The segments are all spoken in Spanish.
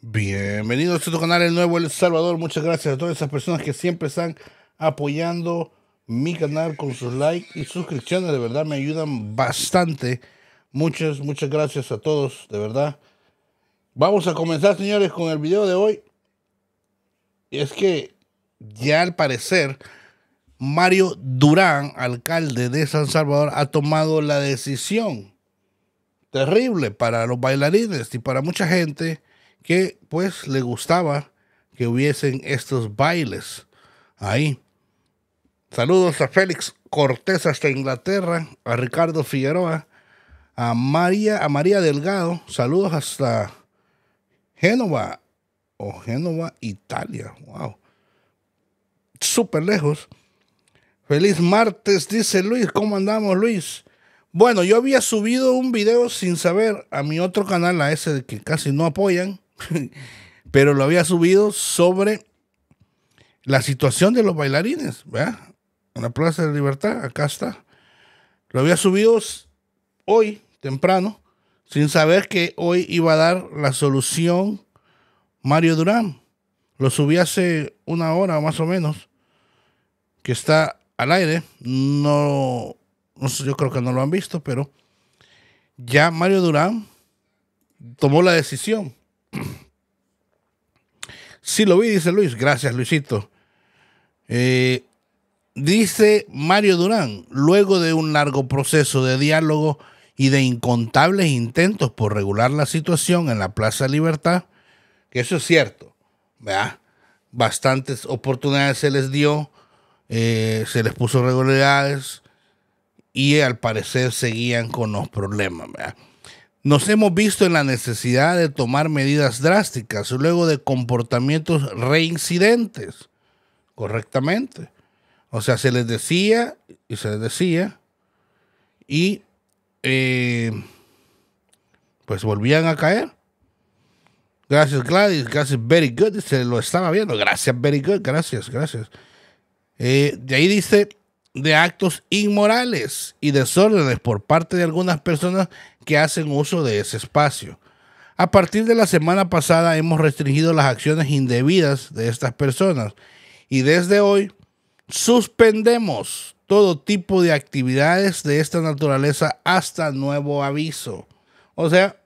Bienvenidos a tu canal El Nuevo El Salvador. Muchas gracias a todas esas personas que siempre están apoyando mi canal con sus likes y suscripciones. De verdad me ayudan bastante. Muchas, muchas gracias a todos, de verdad. Vamos a comenzar, señores, con el video de hoy. Y es que ya al parecer Mario Durán, alcalde de San Salvador, ha tomado la decisión terrible para los bailarines y para mucha gente que pues le gustaba que hubiesen estos bailes ahí. Saludos a Félix Cortés hasta Inglaterra, a Ricardo Figueroa, a María, a María Delgado, saludos hasta Génova o Génova, Italia. Wow. Súper lejos. Feliz martes, dice Luis. ¿Cómo andamos, Luis? Bueno, yo había subido un video sin saber a mi otro canal, a ese que casi no apoyan, pero lo había subido sobre la situación de los bailarines, En la Plaza de Libertad, acá está. Lo había subido hoy, temprano, sin saber que hoy iba a dar la solución Mario Durán. Lo subí hace una hora más o menos, que está al aire. No, yo creo que no lo han visto, pero ya Mario Durán tomó la decisión Sí lo vi, dice Luis. Gracias, Luisito. Eh, dice Mario Durán, luego de un largo proceso de diálogo y de incontables intentos por regular la situación en la Plaza Libertad, que eso es cierto, ¿verdad? bastantes oportunidades se les dio, eh, se les puso regularidades y al parecer seguían con los problemas. ¿verdad? Nos hemos visto en la necesidad de tomar medidas drásticas luego de comportamientos reincidentes, correctamente. O sea, se les decía y se les decía y eh, pues volvían a caer. Gracias Gladys, gracias Very Good, se lo estaba viendo. Gracias Very Good, gracias, gracias. Eh, de ahí dice, de actos inmorales y desórdenes por parte de algunas personas que hacen uso de ese espacio. A partir de la semana pasada hemos restringido las acciones indebidas de estas personas y desde hoy suspendemos todo tipo de actividades de esta naturaleza hasta nuevo aviso. O sea,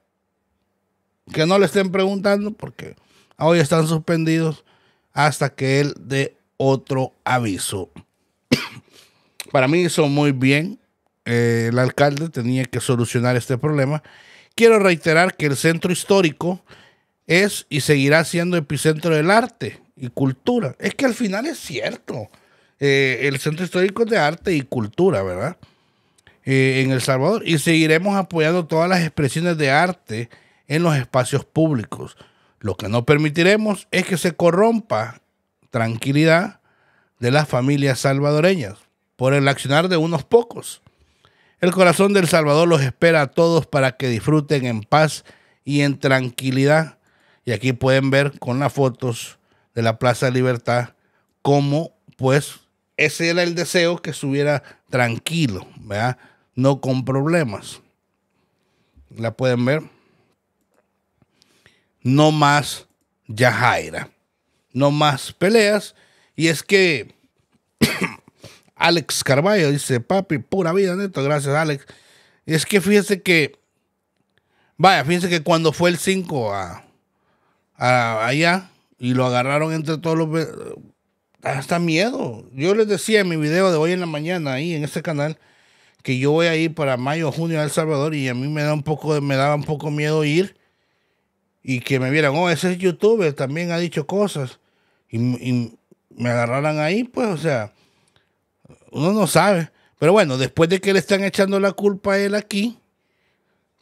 que no le estén preguntando porque hoy están suspendidos hasta que él dé otro aviso. Para mí hizo muy bien. Eh, el alcalde tenía que solucionar este problema. Quiero reiterar que el centro histórico es y seguirá siendo epicentro del arte y cultura. Es que al final es cierto. Eh, el centro histórico es de arte y cultura, ¿verdad? Eh, en El Salvador. Y seguiremos apoyando todas las expresiones de arte en los espacios públicos. Lo que no permitiremos es que se corrompa tranquilidad de las familias salvadoreñas por el accionar de unos pocos. El corazón del Salvador los espera a todos para que disfruten en paz y en tranquilidad. Y aquí pueden ver con las fotos de la Plaza Libertad cómo, pues, ese era el deseo que estuviera tranquilo, No con problemas. La pueden ver. No más Yajaira. No más peleas. Y es que Alex Carballo dice, papi, pura vida, neto. Gracias, Alex. es que fíjese que, vaya, fíjese que cuando fue el 5 a, a, allá y lo agarraron entre todos los... Eh, hasta miedo. Yo les decía en mi video de hoy en la mañana, ahí en este canal, que yo voy a ir para mayo, junio a El Salvador y a mí me da un poco, me daba un poco miedo ir y que me vieran, oh, ese es youtuber también ha dicho cosas y me agarraran ahí, pues, o sea, uno no sabe. Pero bueno, después de que le están echando la culpa a él aquí,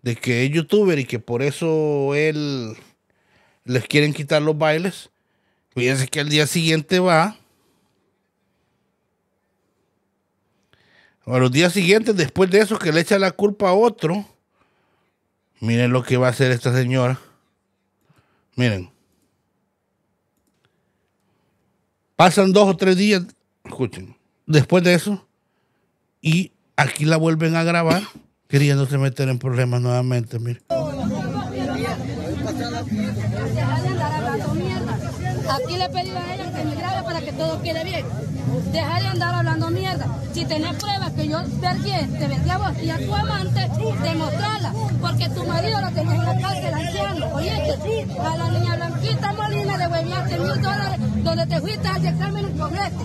de que es youtuber y que por eso él les quieren quitar los bailes, fíjense que al día siguiente va. A los días siguientes, después de eso, que le echa la culpa a otro, miren lo que va a hacer esta señora. Miren. Pasan dos o tres días, escuchen después de eso y aquí la vuelven a grabar queriéndose meter en problemas nuevamente, Aquí le a ella todo quiere bien. Deja de andar hablando mierda. Si tenés pruebas que yo perdié, te vendí a vos y a tu amante, demostrala. Porque tu marido lo tenía en la cárcel anciano. Oye, a la niña Blanquita Molina le hueviaste mil dólares donde te fuiste a sacarme en un cobrete.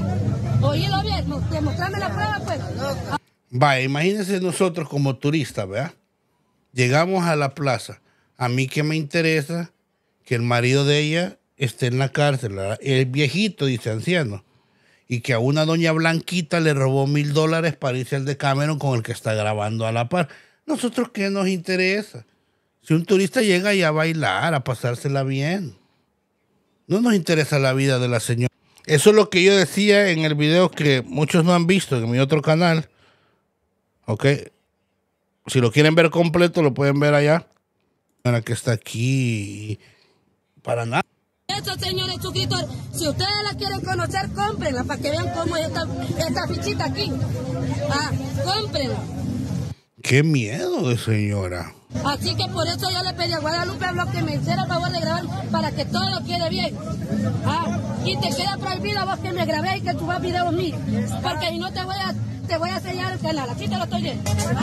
Oílo bien, demostrame la prueba, pues. Vaya, imagínense nosotros como turistas, ¿verdad? Llegamos a la plaza. A mí que me interesa que el marido de ella esté en la cárcel, el viejito, dice anciano, y que a una doña Blanquita le robó mil dólares para irse al de Cameron con el que está grabando a la par. ¿Nosotros qué nos interesa? Si un turista llega y a bailar, a pasársela bien. No nos interesa la vida de la señora. Eso es lo que yo decía en el video que muchos no han visto en mi otro canal. ¿Ok? Si lo quieren ver completo, lo pueden ver allá. para que está aquí. Para nada. Eso, señores chuquitos, si ustedes la quieren conocer, cómprenla para que vean cómo es esta, fichita aquí. Ah, cómprenla. Qué miedo de señora. Así que por eso yo le pedí a Guadalupe a lo que me hiciera el favor de grabar para que todo lo quede bien. Ah, y te queda prohibido a vos que me grabé y que tú vas videos míos. Porque si no te voy a, te voy a sellar el canal. Aquí te lo estoy viendo. Ah,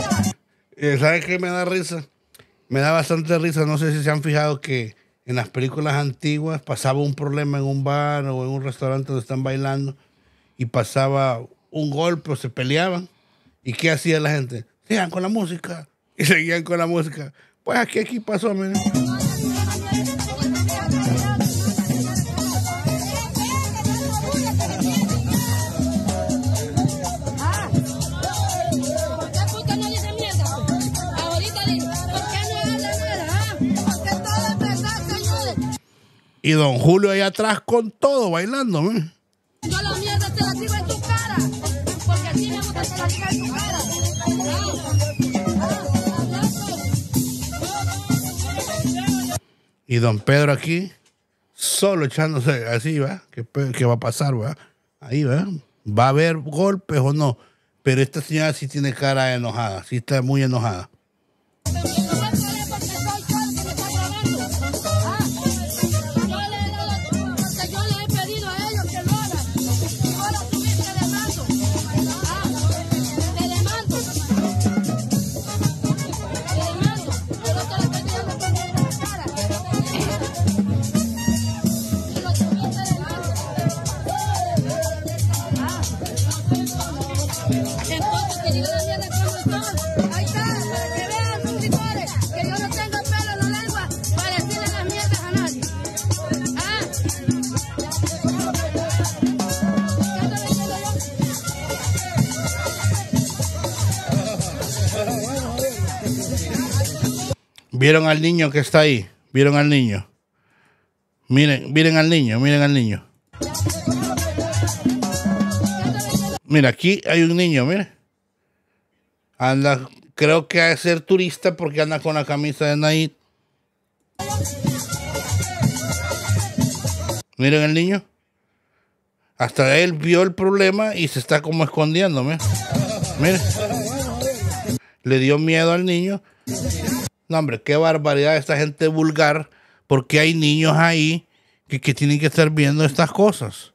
ah, eh, ¿Sabes qué me da risa? me da bastante risa. No sé si se han fijado que en las películas antiguas pasaba un problema en un bar o en un restaurante donde están bailando y pasaba un golpe o se peleaban. ¿Y qué hacía la gente? Sigan con la música. Y seguían con la música. Pues aquí, aquí pasó, miren. Y don Julio ahí atrás con todo bailando, ¿eh? Y don Pedro aquí, solo echándose así, ¿va? ¿Qué, qué va a pasar, va? Ahí, ¿va? ¿Va a haber golpes o no? Pero esta señora sí tiene cara enojada, sí está muy enojada. ¿Vieron al niño que está ahí? ¿Vieron al niño? Miren, miren al niño, miren al niño. Mira, aquí hay un niño, mire. Anda, creo que ha de ser turista porque anda con la camisa de Naid. Miren al niño. Hasta él vio el problema y se está como escondiendo, miren. Mire. Le dio miedo al niño. No, hombre, qué barbaridad esta gente vulgar, porque hay niños ahí que, tienen que estar viendo estas cosas.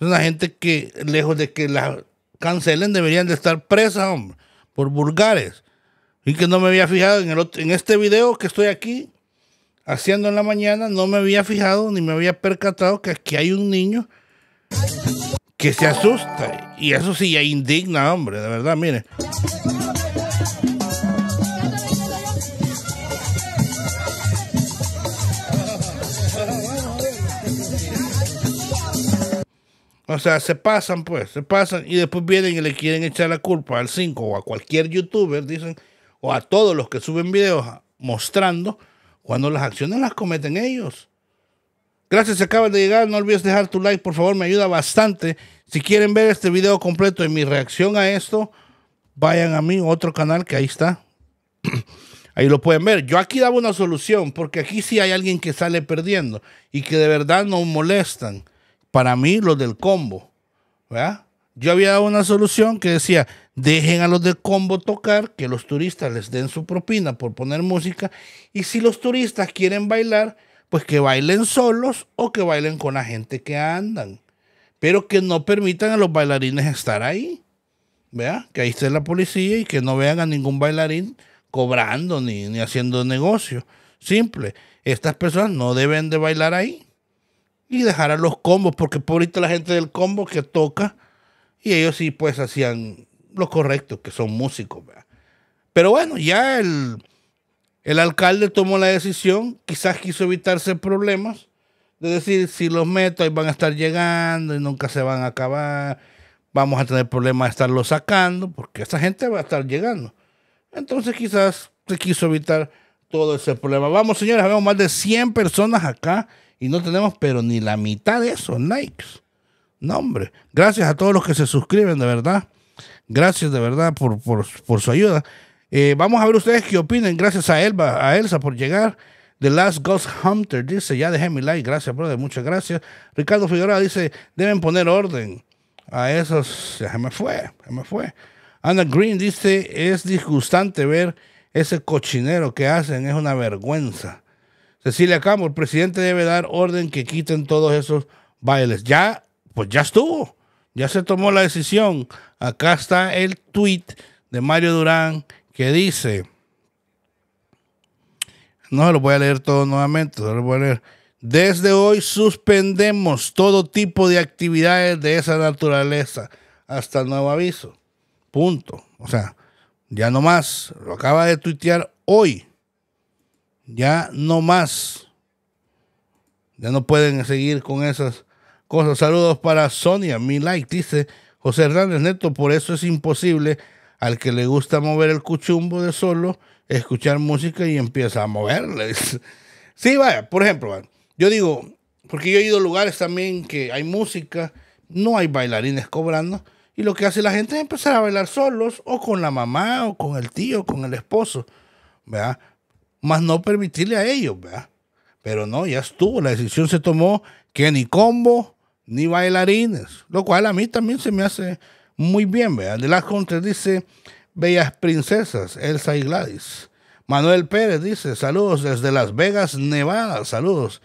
Es una gente que, lejos de que la cancelen, deberían de estar presas, hombre, por vulgares. Y que no me había fijado en, el en este video que estoy aquí haciendo en la mañana, no me había fijado ni me había percatado que aquí hay un niño que se asusta. Y eso sí ya indigna, hombre, de verdad, mire. O sea, se pasan, pues, se pasan y después vienen y le quieren echar la culpa al 5 o a cualquier youtuber, dicen, o a todos los que suben videos mostrando cuando las acciones las cometen ellos. Gracias, se acaban de llegar. No olvides dejar tu like, por favor, me ayuda bastante. Si quieren ver este video completo y mi reacción a esto, vayan a mi otro canal que ahí está. Ahí lo pueden ver. Yo aquí daba una solución, porque aquí sí hay alguien que sale perdiendo y que de verdad no molestan para mí los del combo, ¿verdad? Yo había dado una solución que decía, dejen a los del combo tocar, que los turistas les den su propina por poner música, y si los turistas quieren bailar, pues que bailen solos o que bailen con la gente que andan, pero que no permitan a los bailarines estar ahí, ¿verdad? Que ahí esté la policía y que no vean a ningún bailarín cobrando ni, ni haciendo negocio. Simple, estas personas no deben de bailar ahí y dejar a los combos, porque pobrita la gente del combo que toca y ellos sí pues hacían lo correcto, que son músicos. Pero bueno, ya el, el alcalde tomó la decisión, quizás quiso evitarse problemas, de decir, si los meto, ahí van a estar llegando y nunca se van a acabar, vamos a tener problemas de estarlos sacando, porque esa gente va a estar llegando. Entonces quizás se quiso evitar todo ese problema. Vamos, señores, vemos más de 100 personas acá y no tenemos, pero ni la mitad de esos likes. No, hombre. Gracias a todos los que se suscriben, de verdad. Gracias, de verdad, por, su ayuda. Eh, vamos a ver ustedes qué opinan. Gracias a Elba, a Elsa por llegar. The Last Ghost Hunter dice, ya dejé mi like. Gracias, brother. Muchas gracias. Ricardo Figueroa dice, deben poner orden a esos. Ya se me fue, se me fue. Anna Green dice, es disgustante ver ese cochinero que hacen. Es una vergüenza. Cecilia Campos, el presidente debe dar orden que quiten todos esos bailes. Ya, pues ya estuvo, ya se tomó la decisión. Acá está el tweet de Mario Durán que dice, no lo voy a leer todo nuevamente, voy a leer. Desde hoy suspendemos todo tipo de actividades de esa naturaleza hasta el nuevo aviso. Punto. O sea, ya no más. Lo acaba de tuitear hoy. Ya no más. Ya no pueden seguir con esas cosas. Saludos para Sonia. Mi like dice José Hernández Neto. Por eso es imposible al que le gusta mover el cuchumbo de solo, escuchar música y empieza a moverles sí, vaya, por ejemplo, yo digo, porque yo he ido a lugares también que hay música, no hay bailarines cobrando, y lo que hace la gente es empezar a bailar solos, o con la mamá, o con el tío, con el esposo, ¿verdad? más no permitirle a ellos, ¿verdad? Pero no, ya estuvo, la decisión se tomó que ni combo ni bailarines, lo cual a mí también se me hace muy bien, ¿verdad? De las Contes dice, bellas princesas, Elsa y Gladys. Manuel Pérez dice, saludos desde Las Vegas, Nevada, saludos.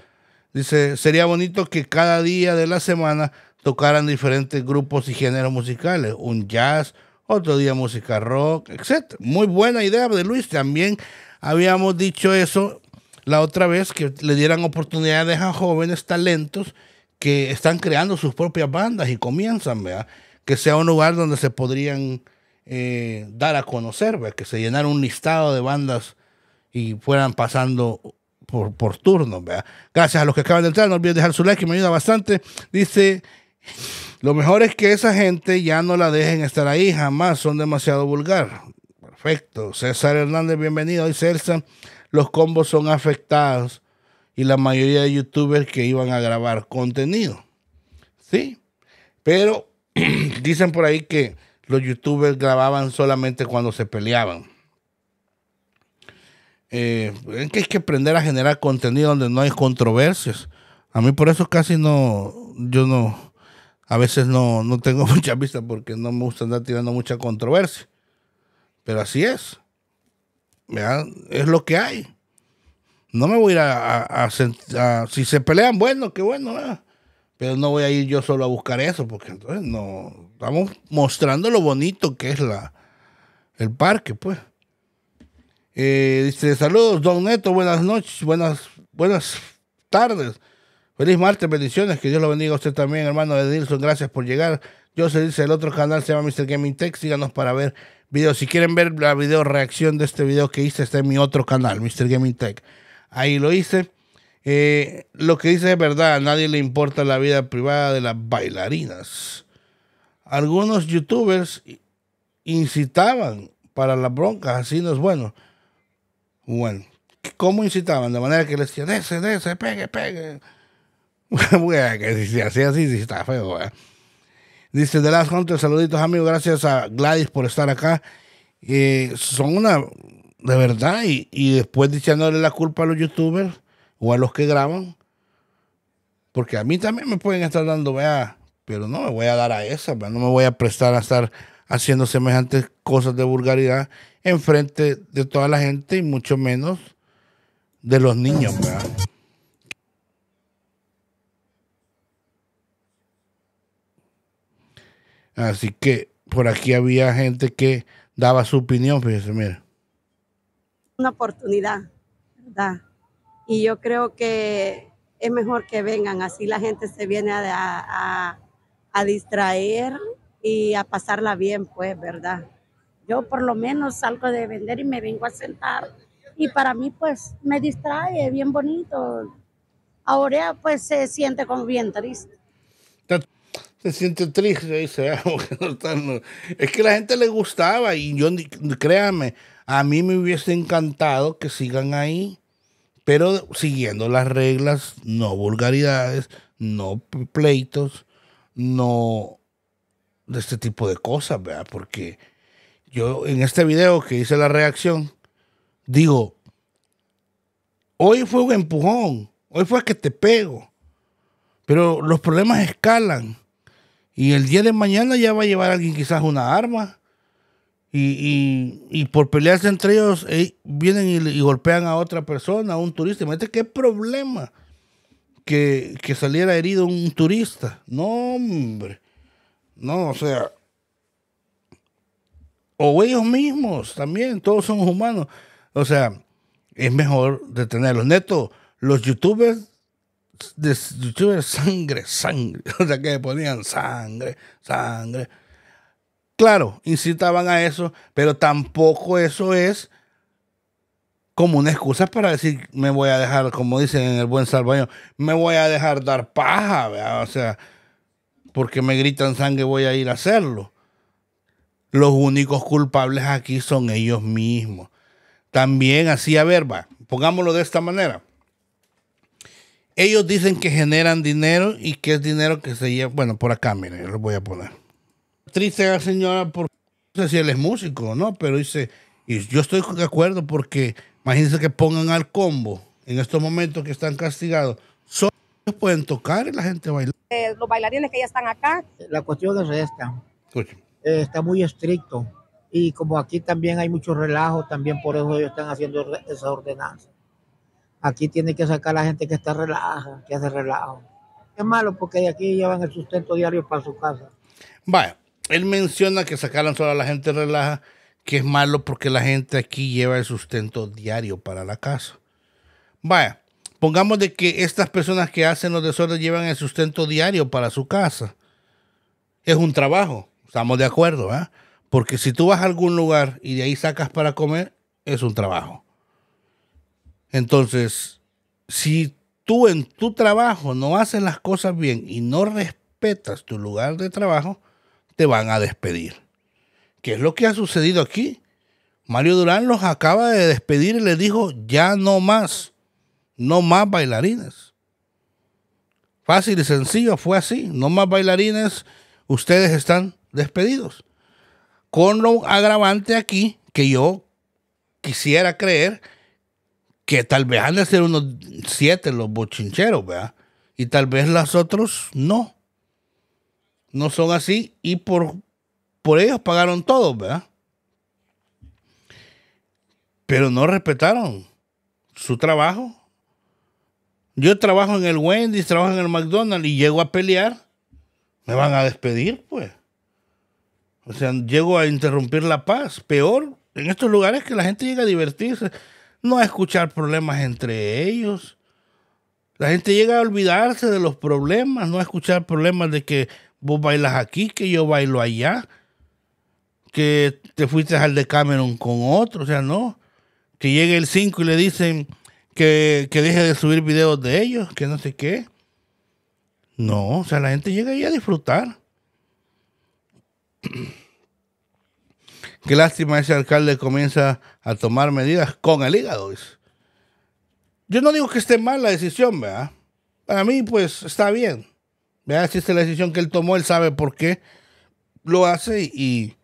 Dice, sería bonito que cada día de la semana tocaran diferentes grupos y géneros musicales, un jazz, otro día música rock, etc. Muy buena idea de Luis. También habíamos dicho eso la otra vez, que le dieran oportunidades a jóvenes talentos que están creando sus propias bandas y comienzan, ¿verdad? Que sea un lugar donde se podrían eh, dar a conocer, Que se llenara un listado de bandas y fueran pasando por, por turnos, ¿verdad? Gracias a los que acaban de entrar, no olviden dejar su like, que me ayuda bastante. Dice, lo mejor es que esa gente ya no la dejen estar ahí, jamás, son demasiado vulgar. Perfecto. César Hernández, bienvenido. y César, los combos son afectados y la mayoría de youtubers que iban a grabar contenido. Sí. Pero dicen por ahí que los youtubers grababan solamente cuando se peleaban. Eh, que hay que aprender a generar contenido donde no hay controversias. A mí por eso casi no, yo no, a veces no, no tengo mucha vista porque no me gusta andar tirando mucha controversia. Pero así es. Es lo que hay. No me voy a ir a, Si se pelean, bueno, qué bueno. Pero no voy a ir yo solo a buscar eso, porque entonces no. Estamos mostrando lo bonito que es la, el parque, pues. Eh, dice, saludos, don Neto, buenas noches, buenas, buenas tardes. Feliz martes, bendiciones, que Dios lo bendiga a usted también, hermano Edilson, gracias por llegar. Yo se dice, el otro canal se llama Mr. Gaming Tech, síganos para ver video. Si quieren ver la video reacción de este video que hice, está en mi otro canal, Mr. Gaming Tech. Ahí lo hice. Eh, lo que dice es verdad, a nadie le importa la vida privada de las bailarinas. Algunos youtubers incitaban para las broncas, así no es bueno. Bueno, ¿cómo incitaban? De manera que les decían, ese, ese, pegue, pegue. Bueno, que si así, si está feo, Dice de las Hunter, saluditos amigos, gracias a Gladys por estar acá. Eh, son una, de verdad, y, y después diciéndole la culpa a los youtubers o a los que graban, porque a mí también me pueden estar dando, vea, pero no me voy a dar a esa, no me voy a prestar a estar haciendo semejantes cosas de vulgaridad frente de toda la gente y mucho menos de los niños, Así que por aquí había gente que daba su opinión, fíjese, mira. Una oportunidad, ¿verdad? Y yo creo que es mejor que vengan, así la gente se viene a, distraer y a pasarla bien, pues, ¿verdad? Yo por lo menos salgo de vender y me vengo a sentar y para mí pues me distrae, bien bonito. Ahora pues se siente como bien triste se siente triste, ah, es que la gente le gustaba y yo, créame a mí me hubiese encantado que sigan ahí, pero siguiendo las reglas, no vulgaridades, no pleitos, no de este tipo de cosas, ¿verdad? Porque yo en este video que hice la reacción, digo, hoy fue un empujón, hoy fue que te pego, pero los problemas escalan y el día de mañana ya va a llevar alguien quizás una arma. Y, por pelearse entre ellos eh, vienen y, golpean a otra persona, a un turista. Imagínate qué problema que, que, saliera herido un turista. No, hombre. No, o sea. O ellos mismos también, todos somos humanos. O sea, es mejor detenerlos. Neto, los youtubers de, sangre, sangre. O sea, que ponían sangre, sangre. Claro, incitaban a eso, pero tampoco eso es como una excusa para decir, me voy a dejar, como dicen en el buen salvaño, me voy a dejar dar paja, o sea, porque me gritan sangre voy a ir a hacerlo. Los únicos culpables aquí son ellos mismos. También así, a ver, pongámoslo de esta manera. Ellos dicen que generan dinero y que es dinero que se lleva. Bueno, por acá, miren, yo lo voy a poner. Triste la señora, por, no sé si él es músico o no, pero dice, y yo estoy de acuerdo porque imagínense que pongan al combo en estos momentos que están castigados. Solo pueden tocar y la gente baila. Eh, los bailarines que ya están acá. La cuestión es esta. Eh, está muy estricto. Y como aquí también hay mucho relajo, también por eso ellos están haciendo esa ordenanza. Aquí tiene que sacar a la gente que está relaja, que hace relajo. Es malo porque de aquí llevan el sustento diario para su casa. Vaya, él menciona que sacaran solo a la gente relaja, que es malo porque la gente aquí lleva el sustento diario para la casa. Vaya, pongamos de que estas personas que hacen los desórdenes llevan el sustento diario para su casa. Es un trabajo, estamos de acuerdo, ¿eh? Porque si tú vas a algún lugar y de ahí sacas para comer, es un trabajo. Entonces, si tú en tu trabajo no haces las cosas bien y no respetas tu lugar de trabajo, te van a despedir. ¿Qué es lo que ha sucedido aquí? Mario Durán los acaba de despedir y le dijo, ya no más, no más bailarines. Fácil y sencillo, fue así, no más bailarines, ustedes están despedidos. Con lo agravante aquí que yo quisiera creer que tal vez han de ser unos siete los bochincheros, ¿verdad? Y tal vez las otros no. No son así y por, por ellos pagaron todos, ¿verdad? Pero no respetaron su trabajo. Yo trabajo en el Wendy's, trabajo en el McDonald's y llego a pelear, me van a despedir, pues. O sea, llego a interrumpir la paz. Peor en estos lugares que la gente llega a divertirse no escuchar problemas entre ellos. La gente llega a olvidarse de los problemas, no escuchar problemas de que vos bailas aquí, que yo bailo allá, que te fuiste al de Cameron con otro, o sea, no. Que llegue el 5 y le dicen que, que deje de subir videos de ellos, que no sé qué. No, o sea, la gente llega ahí a disfrutar. Qué lástima ese alcalde comienza a tomar medidas con el hígado. Yo no digo que esté mal la decisión, ¿verdad? Para mí, pues está bien. ¿verdad? Si es la decisión que él tomó, él sabe por qué lo hace y,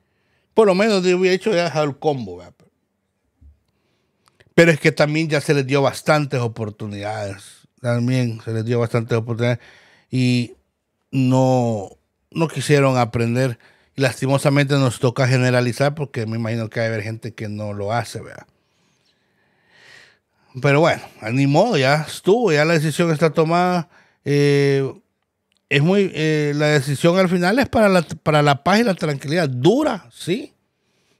por lo menos yo hubiera hecho ya dejado el combo. ¿verdad? Pero es que también ya se les dio bastantes oportunidades. También se les dio bastantes oportunidades y no, no quisieron aprender lastimosamente nos toca generalizar porque me imagino que hay gente que no lo hace, ¿verdad? Pero bueno, ni modo, ya estuvo, ya la decisión está tomada. Eh, es muy, eh, la decisión al final es para la, para la paz y la tranquilidad. Dura, sí,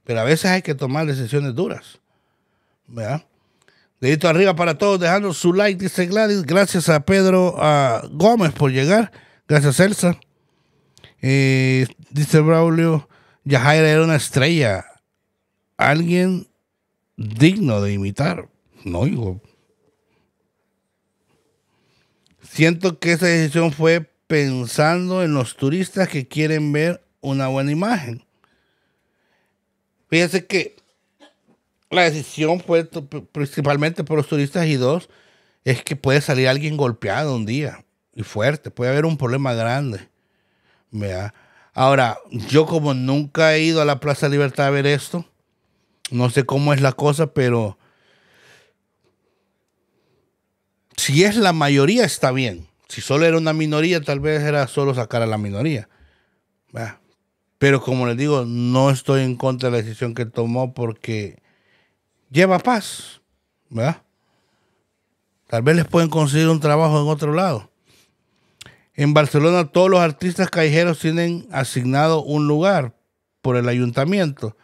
pero a veces hay que tomar decisiones duras, ¿verdad? Dedito arriba para todos, dejando su like, dice Gladys. Gracias a Pedro a Gómez por llegar. Gracias, Elsa. Eh, dice Braulio, Yajaira era una estrella. Alguien digno de imitar. No, hijo. Siento que esa decisión fue pensando en los turistas que quieren ver una buena imagen. Fíjense que la decisión fue principalmente por los turistas y dos, es que puede salir alguien golpeado un día y fuerte, puede haber un problema grande. Ahora, yo como nunca he ido a la Plaza Libertad a ver esto, no sé cómo es la cosa, pero si es la mayoría está bien. Si solo era una minoría, tal vez era solo sacar a la minoría. Pero como les digo, no estoy en contra de la decisión que tomó porque lleva paz. Tal vez les pueden conseguir un trabajo en otro lado. En Barcelona todos los artistas callejeros tienen asignado un lugar por el ayuntamiento.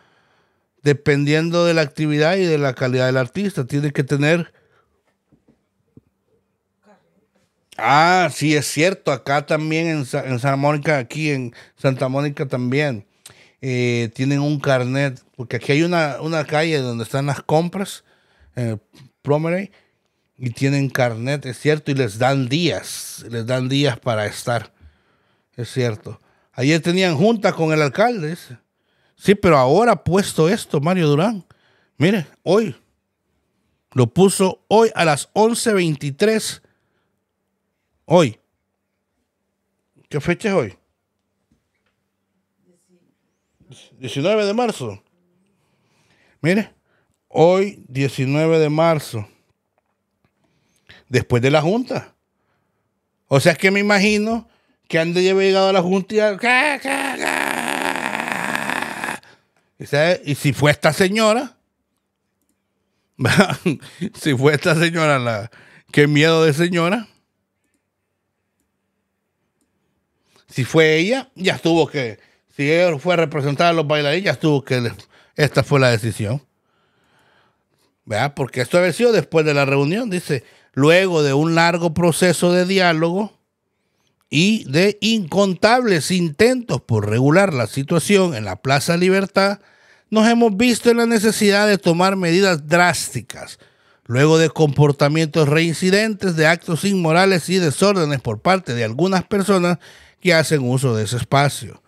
Dependiendo de la actividad y de la calidad del artista, tiene que tener... Ah, sí, es cierto. Acá también en, Santa Mónica, aquí en Santa Mónica también, eh, tienen un carnet, porque aquí hay una, calle donde están las compras, eh, Promenade, y tienen carnet, es cierto, y les dan días, les dan días para estar, es cierto. Ayer tenían junta con el alcalde, sí, pero ahora puesto esto, Mario Durán, mire, hoy, lo puso hoy a las 11.23, hoy. ¿Qué fecha es hoy? 19 de marzo. Mire, hoy 19 de marzo después de la Junta. O sea, es que me imagino que han de llegado a la Junta y... Y si fue esta señora, si fue esta señora la... Qué miedo de señora. Si fue ella, ya tuvo que... Si ella fue representada representar a los bailarines, ya tuvo que... Esta fue la decisión. ¿Verdad? Porque esto ha sido después de la reunión. Dice, luego de un largo proceso de diálogo y de incontables intentos por regular la situación en la Plaza Libertad, nos hemos visto en la necesidad de tomar medidas drásticas, luego de comportamientos reincidentes, de actos inmorales y desórdenes por parte de algunas personas que hacen uso de ese espacio.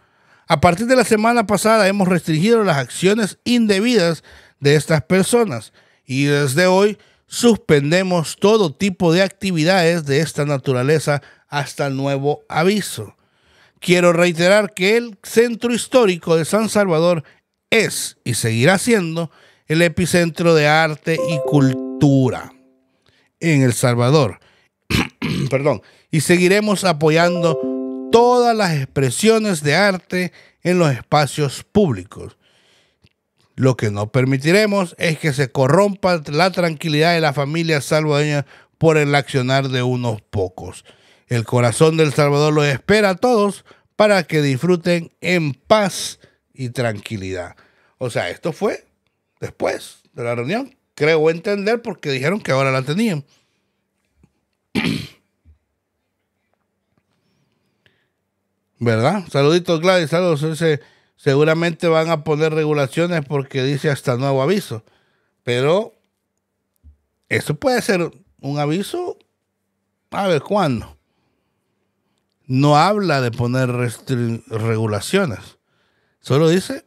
A partir de la semana pasada hemos restringido las acciones indebidas de estas personas y desde hoy suspendemos todo tipo de actividades de esta naturaleza hasta el nuevo aviso. Quiero reiterar que el centro histórico de San Salvador es y seguirá siendo el epicentro de arte y cultura en El Salvador. Y seguiremos apoyando todas las expresiones de arte en los espacios públicos lo que no permitiremos es que se corrompa la tranquilidad de la familia salvadoreña por el accionar de unos pocos. El corazón del Salvador los espera a todos para que disfruten en paz y tranquilidad. O sea, esto fue después de la reunión. Creo entender porque dijeron que ahora la tenían. ¿Verdad? Saluditos Gladys, saludos. Ese, seguramente van a poner regulaciones porque dice hasta nuevo aviso. Pero eso puede ser un aviso, a ver cuándo. No habla de poner regulaciones. Solo dice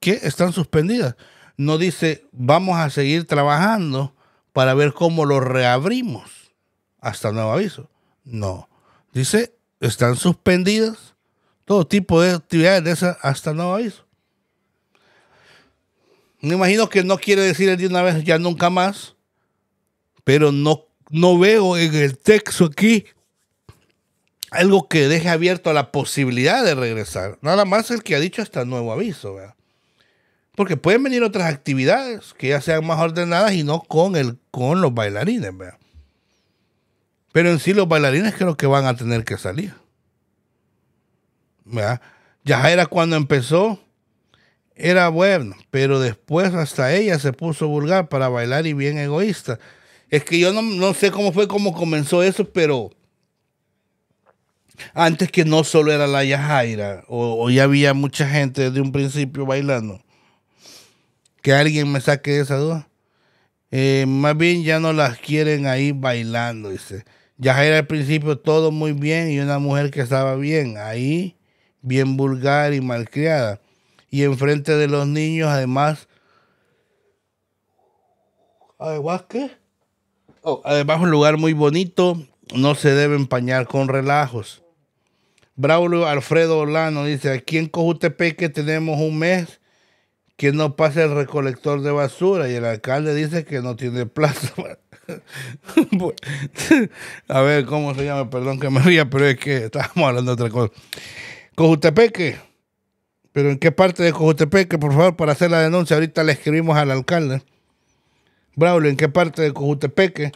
que están suspendidas. No dice vamos a seguir trabajando para ver cómo lo reabrimos hasta nuevo aviso. No. Dice están suspendidas todo tipo de actividades de esas hasta nuevo aviso. Me imagino que no quiere decir de una vez ya nunca más, pero no, no veo en el texto aquí algo que deje abierto a la posibilidad de regresar. Nada más el que ha dicho hasta nuevo aviso, Porque pueden venir otras actividades que ya sean más ordenadas y no con, el, con los bailarines, Pero en sí los bailarines creo que van a tener que salir. Yajaira Ya cuando empezó, era bueno, pero después hasta ella se puso vulgar para bailar y bien egoísta. Es que yo no, sé cómo fue, cómo comenzó eso, pero antes que no solo era la Yajaira, o, ya había mucha gente desde un principio bailando. Que alguien me saque esa duda. Eh, más bien ya no las quieren ahí bailando, dice. Yajaira al principio todo muy bien y una mujer que estaba bien. Ahí bien vulgar y malcriada. Y enfrente de los niños, además. ¿Además qué? Oh, además, un lugar muy bonito, no se debe empañar con relajos. Braulio Alfredo Olano dice: aquí en Cojutepeque tenemos un mes que no pasa el recolector de basura y el alcalde dice que no tiene plazo. A ver, ¿cómo se llama? Perdón que me ría, pero es que estábamos hablando de otra cosa. Cojutepeque. Pero en qué parte de Cojutepeque, por favor, para hacer la denuncia. Ahorita le escribimos al alcalde. Braulio, ¿en qué parte de Cojutepeque?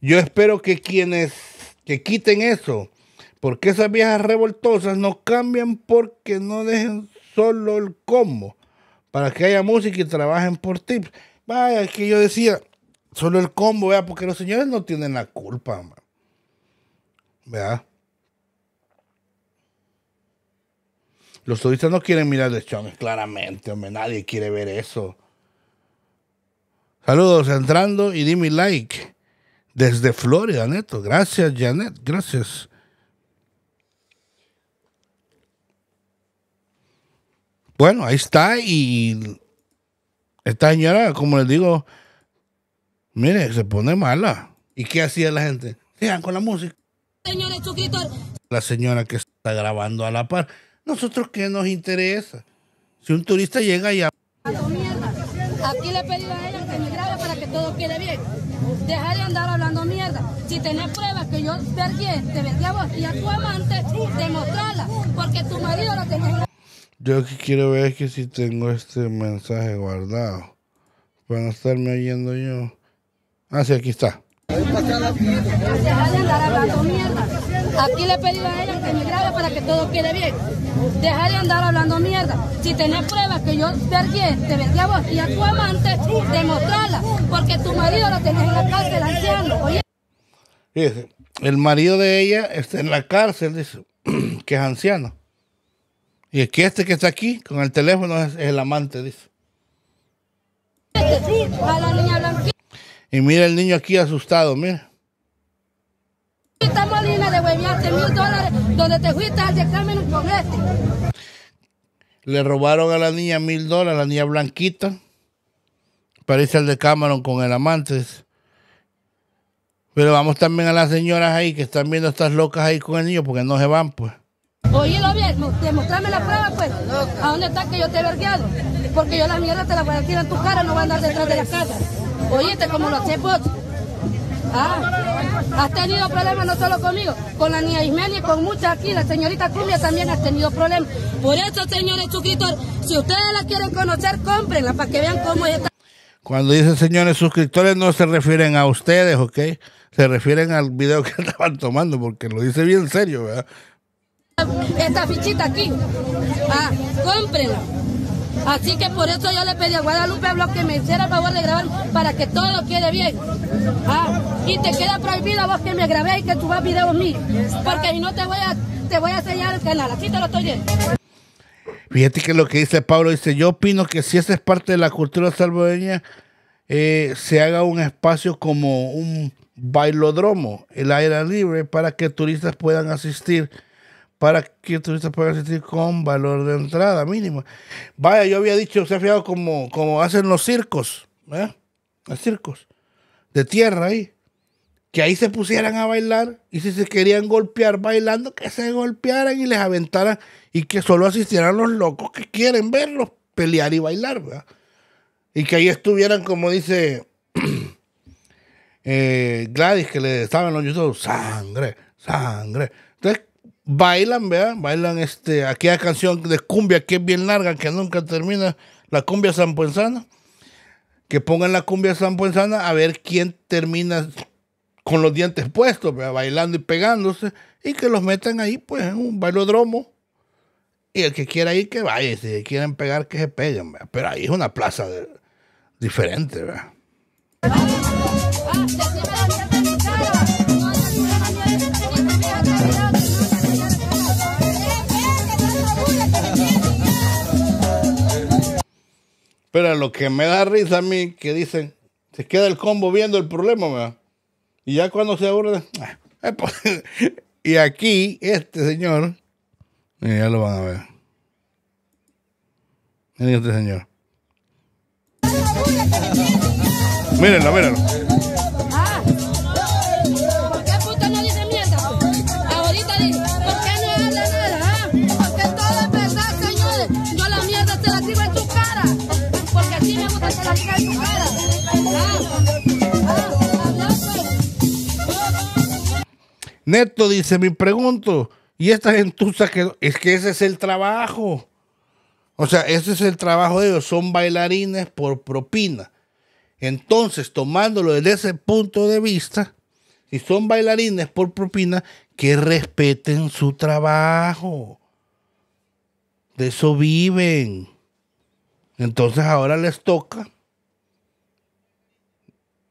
Yo espero que quienes que quiten eso, porque esas viejas revoltosas no cambian porque no dejen solo el combo, para que haya música y trabajen por tips. Vaya, que yo decía, solo el combo, vea, porque los señores no tienen la culpa, Vea Los turistas no quieren mirar lesiones, claramente, hombre. Nadie quiere ver eso. Saludos, entrando y dime like. Desde Florida, Neto. Gracias, Janet. Gracias. Bueno, ahí está. Y esta señora, como les digo, mire, se pone mala. ¿Y qué hacía la gente? Sigan con la música. La señora que está grabando a la par. ¿Nosotros qué nos interesa? Si un turista llega y... Aquí le he pedido a ella que me grabe para que todo quede bien. Deja de andar hablando mierda. Si tenés pruebas que yo quién, te vendía a vos y a tu amante, demostrala, porque tu marido la tenía... Yo que quiero ver es que si tengo este mensaje guardado, para no estarme oyendo yo. Ah, sí, aquí está. Dejar de andar hablando mierda. Aquí le pedí a ella que me grabe para que todo quede bien. Dejar de andar hablando mierda. Si tenés pruebas que yo quien te vendía a vos y a tu amante, demostrarla. Porque tu marido la tenés en la cárcel, anciano. Oye. el marido de ella está en la cárcel, dice, que es anciano. Y es que este que está aquí con el teléfono es, el amante, dice. Y mira el niño aquí asustado, mira. Le robaron a la niña mil dólares, la niña blanquita. Parece al de Cameron con el amante. Pero vamos también a las señoras ahí que están viendo estas locas ahí con el niño porque no se van, pues. Oílo bien, demostrame la prueba, pues. ¿A dónde está que yo te he vergueado? Porque yo la mierda te la voy a tirar en tu cara, no voy a andar detrás de la casa. Oíste, como los chepots. Ah, has tenido problemas no solo conmigo, con la niña y con muchas aquí, la señorita Cumbia también has tenido problemas. Por eso, señores suscriptores, si ustedes la quieren conocer, cómprenla para que vean cómo está. Cuando dice señores suscriptores no se refieren a ustedes, ¿ok? Se refieren al video que estaban tomando, porque lo dice bien serio, ¿verdad? Esta fichita aquí, ah, cómprenla. Así que por eso yo le pedí a Guadalupe Pablo que me hiciera el favor de grabar para que todo quede bien. Ah, y te queda prohibido vos que me grabé y que subas videos míos. Porque si no te voy a, te voy a el canal. Así te lo estoy viendo. Fíjate que lo que dice Pablo, dice, yo opino que si esa es parte de la cultura salvadoreña, eh, se haga un espacio como un bailodromo, el aire libre, para que turistas puedan asistir para que tú puedas asistir con valor de entrada mínimo. Vaya, yo había dicho, se ha fijado como, como hacen los circos, ¿eh? Los circos de tierra ahí. Que ahí se pusieran a bailar y si se querían golpear bailando, que se golpearan y les aventaran y que solo asistieran los locos que quieren verlos pelear y bailar, ¿verdad? Y que ahí estuvieran, como dice eh, Gladys, que le estaban los YouTube. sangre, sangre bailan, ¿verdad?, Bailan este, aquella canción de cumbia que es bien larga, que nunca termina, la cumbia sanpuenzana. Que pongan la cumbia sanpuenzana a ver quién termina con los dientes puestos, bailando y pegándose, y que los metan ahí, pues, en un bailodromo. Y el que quiera ir, que vaya. Si quieren pegar, que se peguen. ¿verdad?, Pero ahí es una plaza diferente. ¿verdad? Pero lo que me da risa a mí, que dicen, se queda el combo viendo el problema, ¿verdad? Y ya cuando se aburre, ah, pues, y aquí este señor, ya lo van a ver. Miren este señor. Mírenlo, mírenlo. Neto dice, me pregunto, y esta gentuza que es que ese es el trabajo. O sea, ese es el trabajo de ellos, son bailarines por propina. Entonces, tomándolo desde ese punto de vista, si son bailarines por propina, que respeten su trabajo. De eso viven. Entonces ahora les toca.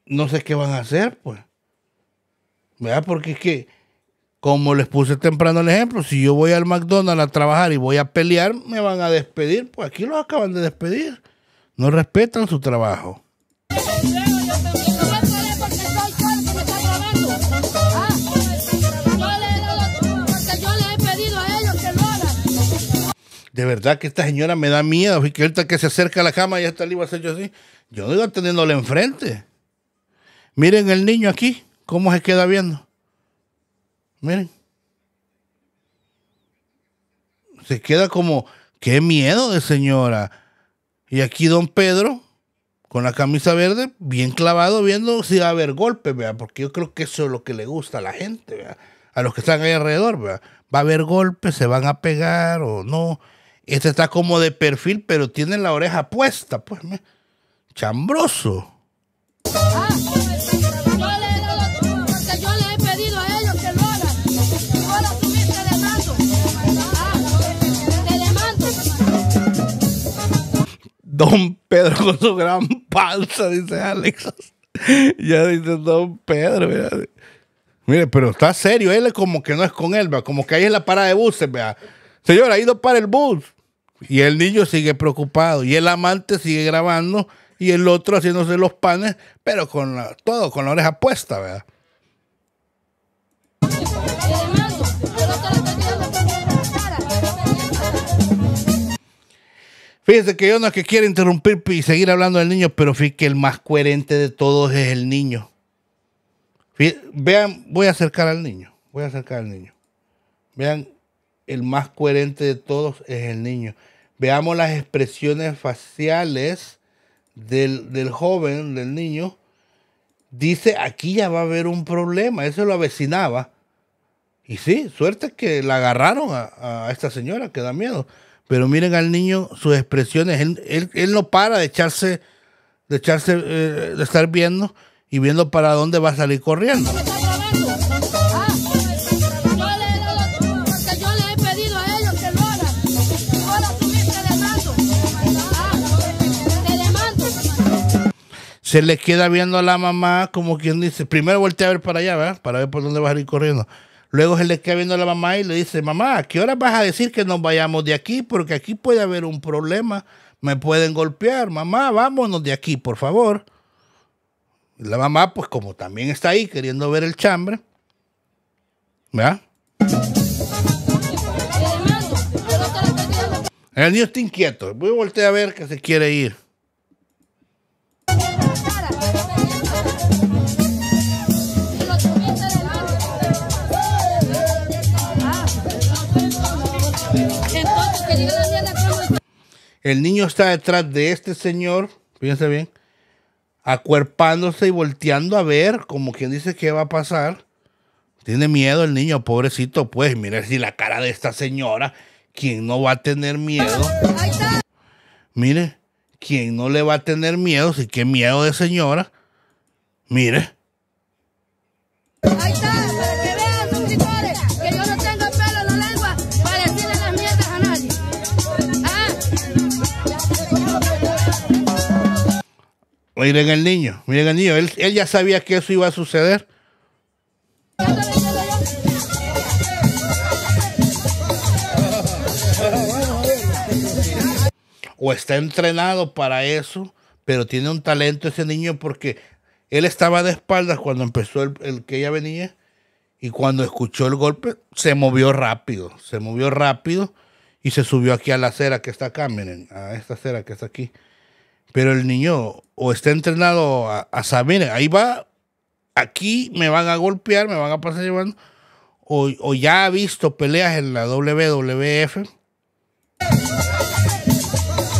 No sé qué van a hacer, pues. ¿Verdad? Porque es que como les puse temprano el ejemplo, si yo voy al McDonald's a trabajar y voy a pelear, me van a despedir. Pues aquí los acaban de despedir. No respetan su trabajo. de verdad que esta señora me da miedo. Y que ahorita que se acerca a la cama ya está iba a yo así. Yo no iba teniéndole enfrente. Miren el niño aquí, cómo se queda viendo. Miren. Se queda como, qué miedo de señora. Y aquí don Pedro, con la camisa verde, bien clavado, viendo si va a haber golpes, vea porque yo creo que eso es lo que le gusta a la gente, a los que están ahí alrededor. Va a haber golpes, se van a pegar o no. Este está como de perfil, pero tiene la oreja puesta, pues, chambroso. Ah, Don Pedro con su gran panza, dice Alex. ya dice Don Pedro. Mira. Mire, pero está serio, él es como que no es con él, ¿verdad? como que ahí es la parada de buses, vea. Señor, ha ido para el bus. Y el niño sigue preocupado. Y el amante sigue grabando. Y el otro haciéndose los panes, pero con todo, con la oreja puesta, ¿verdad? Fíjense que yo no es que quiera interrumpir y seguir hablando del niño, pero fíjense que el más coherente de todos es el niño. vean, voy a acercar al niño. Voy a acercar al niño. Vean, el más coherente de todos es el niño. Veamos las expresiones faciales del, joven, del niño. Dice, aquí ya va a haber un problema. Eso lo avecinaba. Y sí, suerte que la agarraron a, a esta señora, que da miedo. Pero miren al niño, sus expresiones, él, él, él no para de echarse, de echarse, eh, de estar viendo y viendo para dónde va a salir corriendo. Ah, se le queda viendo a la mamá como quien dice, primero voltea a ver para allá, Para ver por dónde va a salir corriendo. Luego se le queda viendo a la mamá y le dice, mamá, ¿a qué hora vas a decir que nos vayamos de aquí? Porque aquí puede haber un problema, me pueden golpear, mamá, vámonos de aquí, por favor. la mamá, pues como también está ahí queriendo ver el chambre, ¿verdad? El niño está inquieto, voy a voltear a ver que se quiere ir. El niño está detrás de este señor, fíjense bien, acuerpándose y volteando a ver, como quien dice qué va a pasar. Tiene miedo el niño, pobrecito, pues, mire si la cara de esta señora, quien no va a tener miedo. Mire, quien no le va a tener miedo, si qué miedo de señora. Mire. Miren el niño, miren el niño. Él, él ya sabía que eso iba a suceder. O está entrenado para eso, pero tiene un talento ese niño porque él estaba de espaldas cuando empezó el, el que ella venía y cuando escuchó el golpe se movió rápido, se movió rápido y se subió aquí a la acera que está acá, miren, a esta acera que está aquí. Pero el niño o está entrenado a, saber, ahí va, aquí me van a golpear, me van a pasar llevando, o, o ya ha visto peleas en la WWF.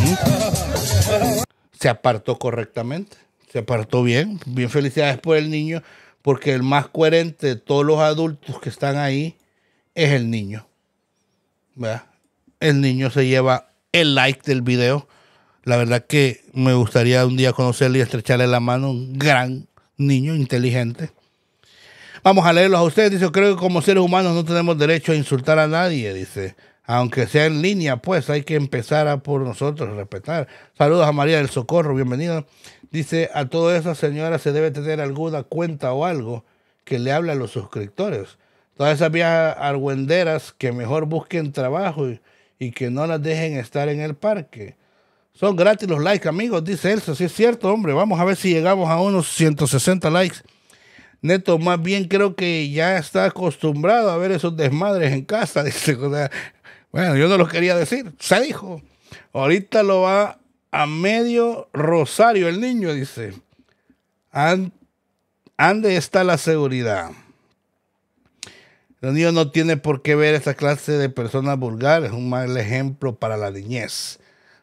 ¿Mm? Se apartó correctamente, se apartó bien. Bien felicidades por el niño, porque el más coherente de todos los adultos que están ahí es el niño. El niño se lleva el like del video la verdad que me gustaría un día conocerle y estrecharle la mano, un gran niño inteligente. Vamos a leerlos a ustedes. Dice, creo que como seres humanos no tenemos derecho a insultar a nadie, dice. Aunque sea en línea, pues hay que empezar a por nosotros, respetar. Saludos a María del Socorro, bienvenida. Dice, a todas esas señora, se debe tener alguna cuenta o algo que le hable a los suscriptores. Todas esas viejas argüenderas que mejor busquen trabajo y que no las dejen estar en el parque. Son gratis los likes, amigos, dice Elsa. Sí es cierto, hombre. Vamos a ver si llegamos a unos 160 likes. Neto, más bien creo que ya está acostumbrado a ver esos desmadres en casa. Dice, bueno, yo no lo quería decir. Se dijo. Ahorita lo va a medio rosario el niño, dice. ¿Dónde está la seguridad? El niño no tiene por qué ver esta clase de personas vulgares. Un mal ejemplo para la niñez.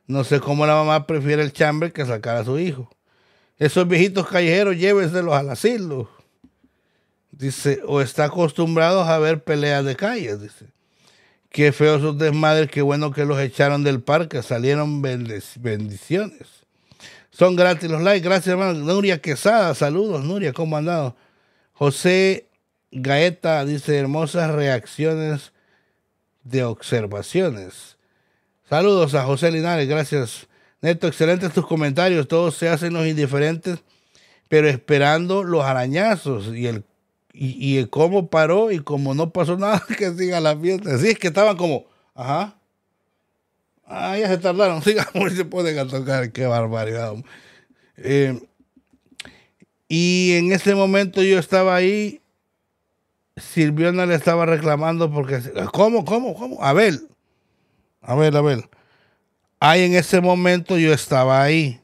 No sé cómo la mamá prefiere el chamber que sacar a su hijo. Esos viejitos callejeros, lléveselos al asilo. Dice, o está acostumbrado a ver peleas de calles, dice. Qué feos esos desmadres, qué bueno que los echaron del parque, salieron bendiciones. Son gratis los likes, gracias hermano. Nuria Quesada, saludos Nuria, ¿cómo andado? José Gaeta dice, hermosas reacciones de observaciones. Saludos a José Linares, gracias. Neto, excelentes tus comentarios, todos se hacen los indiferentes, pero esperando los arañazos y el, y, cómo paró y cómo no pasó nada, que siga la fiesta. Sí, es que estaban como, ajá, ah, ya se tardaron, sigamos se pueden tocar, qué barbaridad. Eh, y en ese momento yo estaba ahí, Silviona le estaba reclamando porque, ¿cómo, cómo, cómo? Abel, a ver, a ver. Ay, en ese momento yo estaba ahí.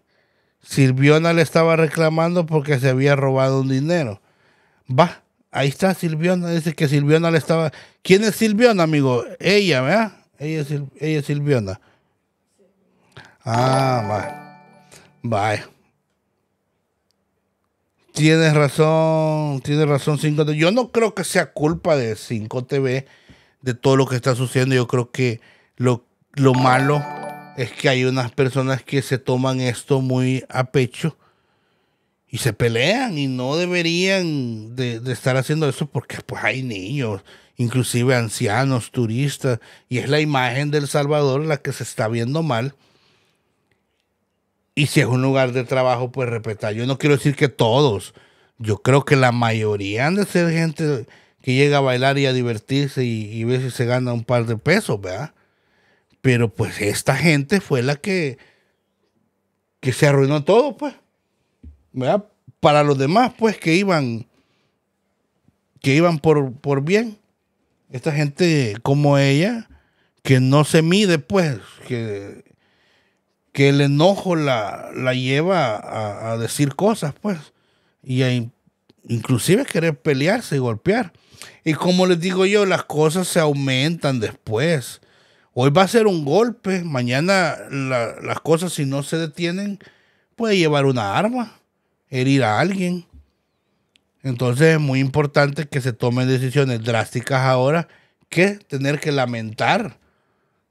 Silviona le estaba reclamando porque se había robado un dinero. Va, ahí está Silviona. Dice que Silviona le estaba. ¿Quién es Silviona, amigo? Ella, ¿verdad? Ella, es, Silviona. Ah, va. va. Tienes razón, tienes razón 5TV. Yo no creo que sea culpa de 5TV de todo lo que está sucediendo. Yo creo que lo lo malo es que hay unas personas que se toman esto muy a pecho y se pelean y no deberían de, estar haciendo eso porque pues hay niños, inclusive ancianos, turistas, y es la imagen del Salvador la que se está viendo mal. Y si es un lugar de trabajo, pues respetar. Yo no quiero decir que todos, yo creo que la mayoría han de ser gente que llega a bailar y a divertirse y, y si se gana un par de pesos, ¿verdad? Pero pues esta gente fue la que, que se arruinó todo, pues. Para los demás, pues, que iban, que iban por, bien. Esta gente como ella, que no se mide, pues, que, que el enojo la, lleva a, decir cosas, pues, y a inclusive querer pelearse y golpear. Y como les digo yo, las cosas se aumentan después. Hoy va a ser un golpe, mañana las cosas si no se detienen puede llevar una arma, herir a alguien. Entonces es muy importante que se tomen decisiones drásticas ahora que tener que lamentar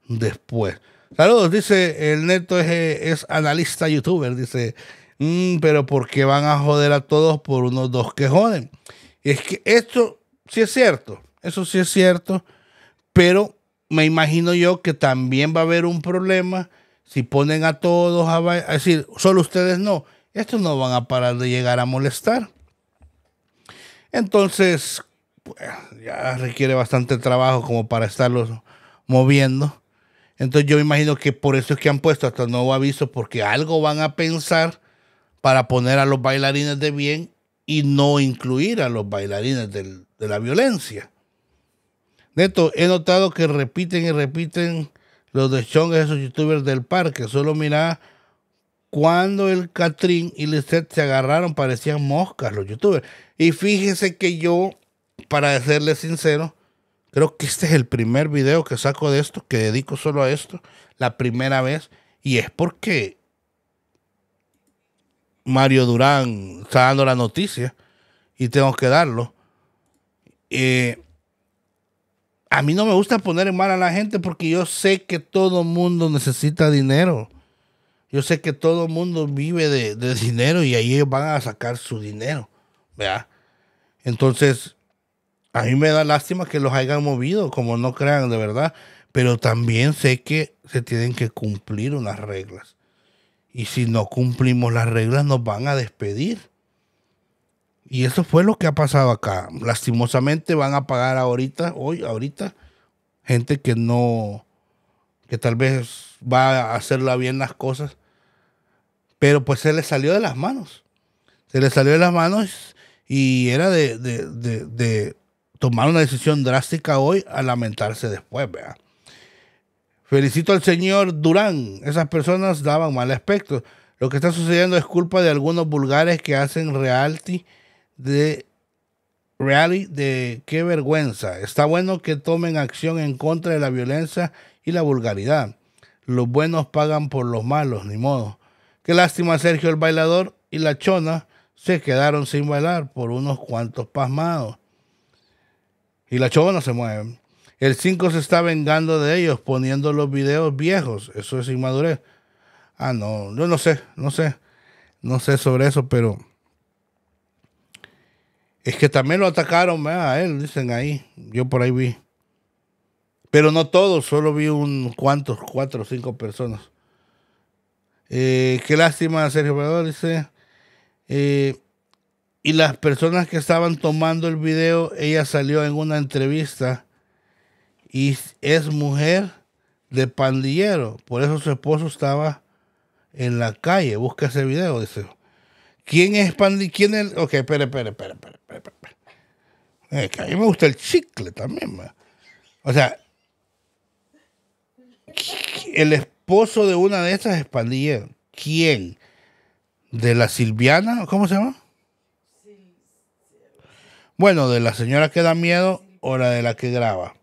después. Saludos, dice el neto es, analista youtuber, dice, mm, pero ¿por qué van a joder a todos por unos dos que joden? es que esto sí es cierto, eso sí es cierto, pero me imagino yo que también va a haber un problema si ponen a todos a, Es decir, solo ustedes no. Estos no van a parar de llegar a molestar. Entonces, pues, ya requiere bastante trabajo como para estarlos moviendo. Entonces yo imagino que por eso es que han puesto hasta nuevo aviso, porque algo van a pensar para poner a los bailarines de bien y no incluir a los bailarines de la violencia. Neto, he notado que repiten y repiten los de de esos youtubers del parque. Solo mira cuando el Catrín y Lisette se agarraron, parecían moscas los youtubers. Y fíjese que yo, para serles sincero, creo que este es el primer video que saco de esto, que dedico solo a esto, la primera vez. Y es porque Mario Durán está dando la noticia y tengo que darlo. Eh, a mí no me gusta poner en mal a la gente porque yo sé que todo mundo necesita dinero. Yo sé que todo mundo vive de, dinero y ahí ellos van a sacar su dinero. Entonces, a mí me da lástima que los hayan movido, como no crean de verdad. Pero también sé que se tienen que cumplir unas reglas. Y si no cumplimos las reglas, nos van a despedir. Y eso fue lo que ha pasado acá. Lastimosamente van a pagar ahorita, hoy, ahorita, gente que no, que tal vez va a hacerla bien las cosas, pero pues se le salió de las manos. Se le salió de las manos y era de, tomar una decisión drástica hoy a lamentarse después, vea Felicito al señor Durán. Esas personas daban mal aspecto. Lo que está sucediendo es culpa de algunos vulgares que hacen reality de reality de qué vergüenza. Está bueno que tomen acción en contra de la violencia y la vulgaridad. Los buenos pagan por los malos, ni modo. Qué lástima Sergio el bailador y la chona se quedaron sin bailar por unos cuantos pasmados. Y la chona se mueve. El 5 se está vengando de ellos poniendo los videos viejos. Eso es inmadurez. Ah, no, yo no sé, no sé. No sé sobre eso, pero es que también lo atacaron a él, dicen ahí. Yo por ahí vi. Pero no todos, solo vi un cuantos, cuatro o cinco personas. Eh, qué lástima, Sergio Obrador, dice. Eh, y las personas que estaban tomando el video, ella salió en una entrevista y es mujer de pandillero. Por eso su esposo estaba en la calle. Busca ese video, dice. ¿Quién es pandillero? ¿Quién es? Ok, espere, espere, espere, espere. Eh, a mí me gusta el chicle también. O sea, el esposo de una de esas es ¿Quién? ¿De la Silviana? ¿Cómo se llama? Bueno, de la señora que da miedo o la de la que graba.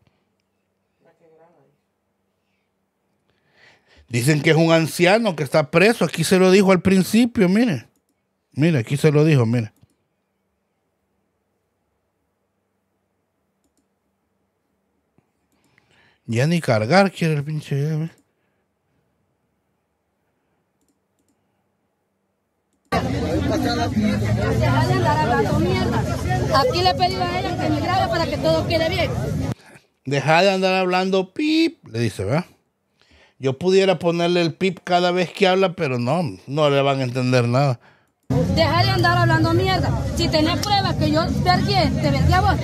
Dicen que es un anciano que está preso. Aquí se lo dijo al principio, mire. Mire, aquí se lo dijo, mire. Ya ni cargar quiere el pinche. mierda. Aquí le he a ella que me grabe para que todo quede bien. Deja de andar hablando pip, le dice, ¿verdad? Yo pudiera ponerle el pip cada vez que habla, pero no, no le van a entender nada. Deja de andar hablando mierda. Si tenés pruebas que yo quien te vendía a vos.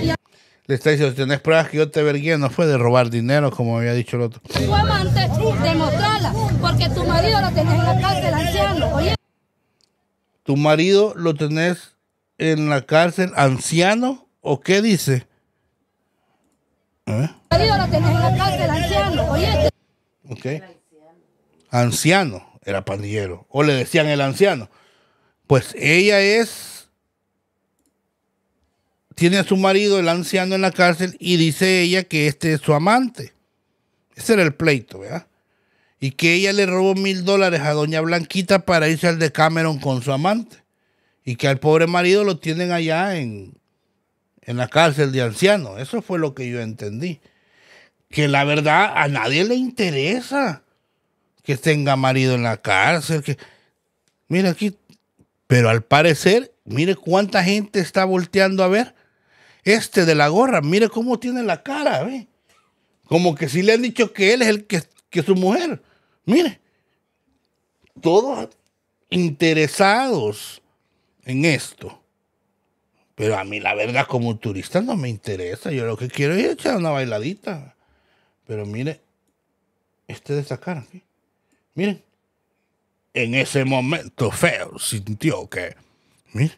Le está diciendo, ¿tenés pruebas que yo te vergué? No fue de robar dinero, como había dicho el otro. Tu amante, demostrala, porque tu marido lo tenés en la cárcel, anciano, ¿oye? ¿Tu marido lo tenés en la cárcel, anciano? ¿O qué dice? ¿Eh? Tu marido lo tenés en la cárcel, anciano, o qué dice tu marido lo tenés en la cárcel anciano oye Ok. Anciano, era pandillero. O le decían el anciano. Pues ella es tiene a su marido, el anciano, en la cárcel y dice ella que este es su amante. Ese era el pleito, ¿verdad? Y que ella le robó mil dólares a doña Blanquita para irse al de Cameron con su amante. Y que al pobre marido lo tienen allá en, en la cárcel de anciano. Eso fue lo que yo entendí. Que la verdad a nadie le interesa que tenga marido en la cárcel. Que... Mira aquí, pero al parecer, mire cuánta gente está volteando a ver este de la gorra, mire cómo tiene la cara, ¿ve? Como que si le han dicho que él es el que, que su mujer. Mire, todos interesados en esto. Pero a mí la verdad como turista no me interesa. Yo lo que quiero es echar una bailadita. Pero mire, este de esa cara mire. Miren, en ese momento feo sintió que, mire,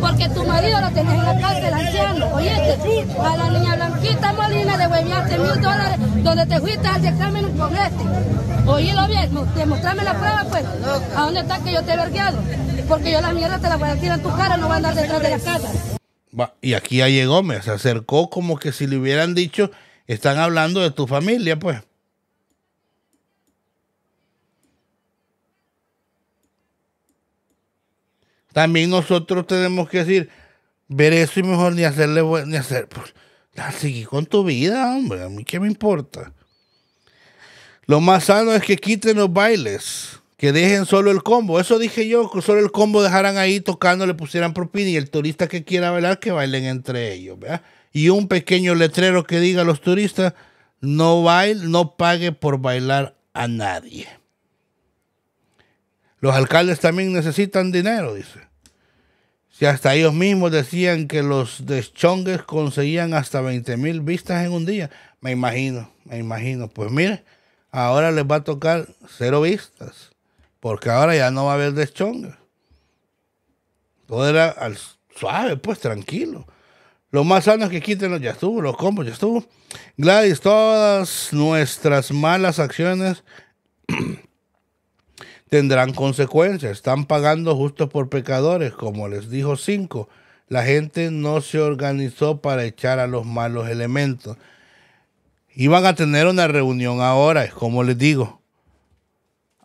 porque tu marido lo tenés en la cárcel, anciano, oíste, a la niña Blanquita Molina le hueviarte mil dólares donde te fuiste al examen, con este. Oílo bien, demostrame la prueba pues, a dónde está que yo te he vergueado, porque yo la mierda te la voy a tirar en tu cara, no voy a andar detrás de la casa. Y aquí ya llegó, me se acercó como que si le hubieran dicho, están hablando de tu familia, pues. También nosotros tenemos que decir, ver eso y mejor ni hacerle, ni hacer, pues, seguir con tu vida, hombre, a mí qué me importa. Lo más sano es que quiten los bailes, que dejen solo el combo. Eso dije yo, que solo el combo dejaran ahí tocando, le pusieran propina y el turista que quiera bailar, que bailen entre ellos, ¿verdad? Y un pequeño letrero que diga a los turistas, no baile, no pague por bailar a nadie. Los alcaldes también necesitan dinero, dice. Si hasta ellos mismos decían que los deschongues conseguían hasta 20 mil vistas en un día. Me imagino, me imagino. Pues mire, ahora les va a tocar cero vistas. Porque ahora ya no va a haber deschongues. Todo era al suave, pues tranquilo. Lo más sano es que quiten los ya estuvo, los combos ya estuvo. Gladys, todas nuestras malas acciones tendrán consecuencias. Están pagando justos por pecadores, como les dijo cinco. La gente no se organizó para echar a los malos elementos. Iban a tener una reunión ahora, es como les digo.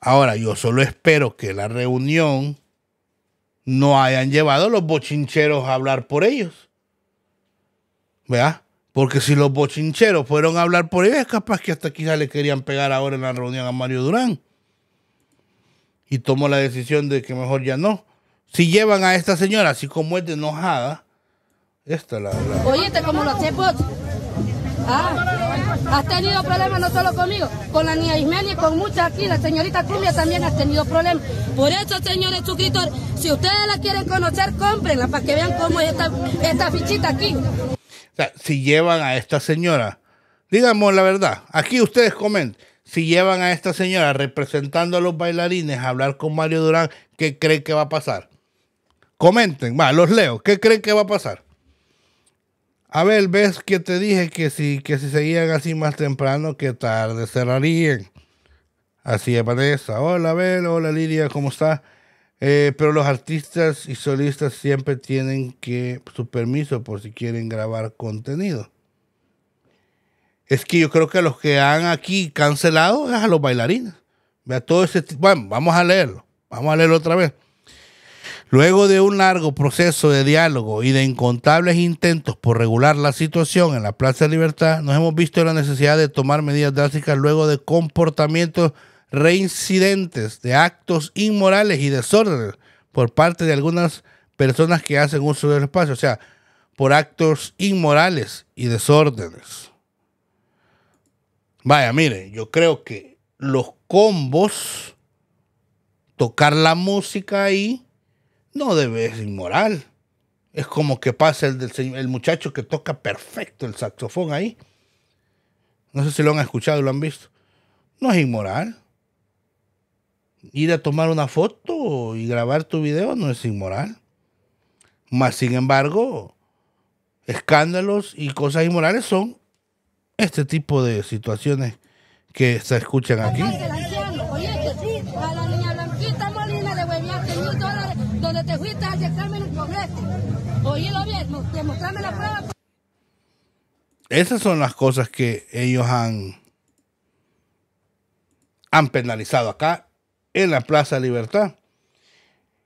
Ahora, yo solo espero que la reunión no hayan llevado a los bochincheros a hablar por ellos. ¿vea? Porque si los bochincheros fueron a hablar por ellos, es capaz que hasta quizá le querían pegar ahora en la reunión a Mario Durán y tomó la decisión de que mejor ya no. Si llevan a esta señora así como es de enojada, esta la... la... Oye, te como los pues. Ah, has tenido problemas no solo conmigo, con la niña y con muchas aquí, la señorita Cumbia también has tenido problemas. Por eso, señores suscriptores, si ustedes la quieren conocer, cómprenla para que vean cómo es esta, fichita aquí. O sea, si llevan a esta señora, digamos la verdad, aquí ustedes comenten si llevan a esta señora representando a los bailarines a hablar con Mario Durán, ¿qué creen que va a pasar? Comenten, va, los leo. ¿Qué creen que va a pasar? Abel, ves que te dije que si, que si seguían así más temprano, que tarde cerrarían. Así es, Vanessa. Hola, Abel. Hola, Lidia. ¿Cómo está? Eh, pero los artistas y solistas siempre tienen que su permiso por si quieren grabar contenido es que yo creo que los que han aquí cancelado es a los bailarines. Vea todo ese bueno, vamos a leerlo. Vamos a leerlo otra vez. Luego de un largo proceso de diálogo y de incontables intentos por regular la situación en la Plaza de Libertad, nos hemos visto la necesidad de tomar medidas drásticas luego de comportamientos reincidentes, de actos inmorales y desórdenes por parte de algunas personas que hacen uso del espacio, o sea, por actos inmorales y desórdenes. Vaya, mire, yo creo que los combos, tocar la música ahí, no debe ser inmoral. Es como que pasa el, el muchacho que toca perfecto el saxofón ahí. No sé si lo han escuchado, lo han visto. No es inmoral. Ir a tomar una foto y grabar tu video no es inmoral. Más sin embargo, escándalos y cosas inmorales son este tipo de situaciones que se escuchan aquí. Esas son las cosas que ellos han, han penalizado acá en la Plaza Libertad.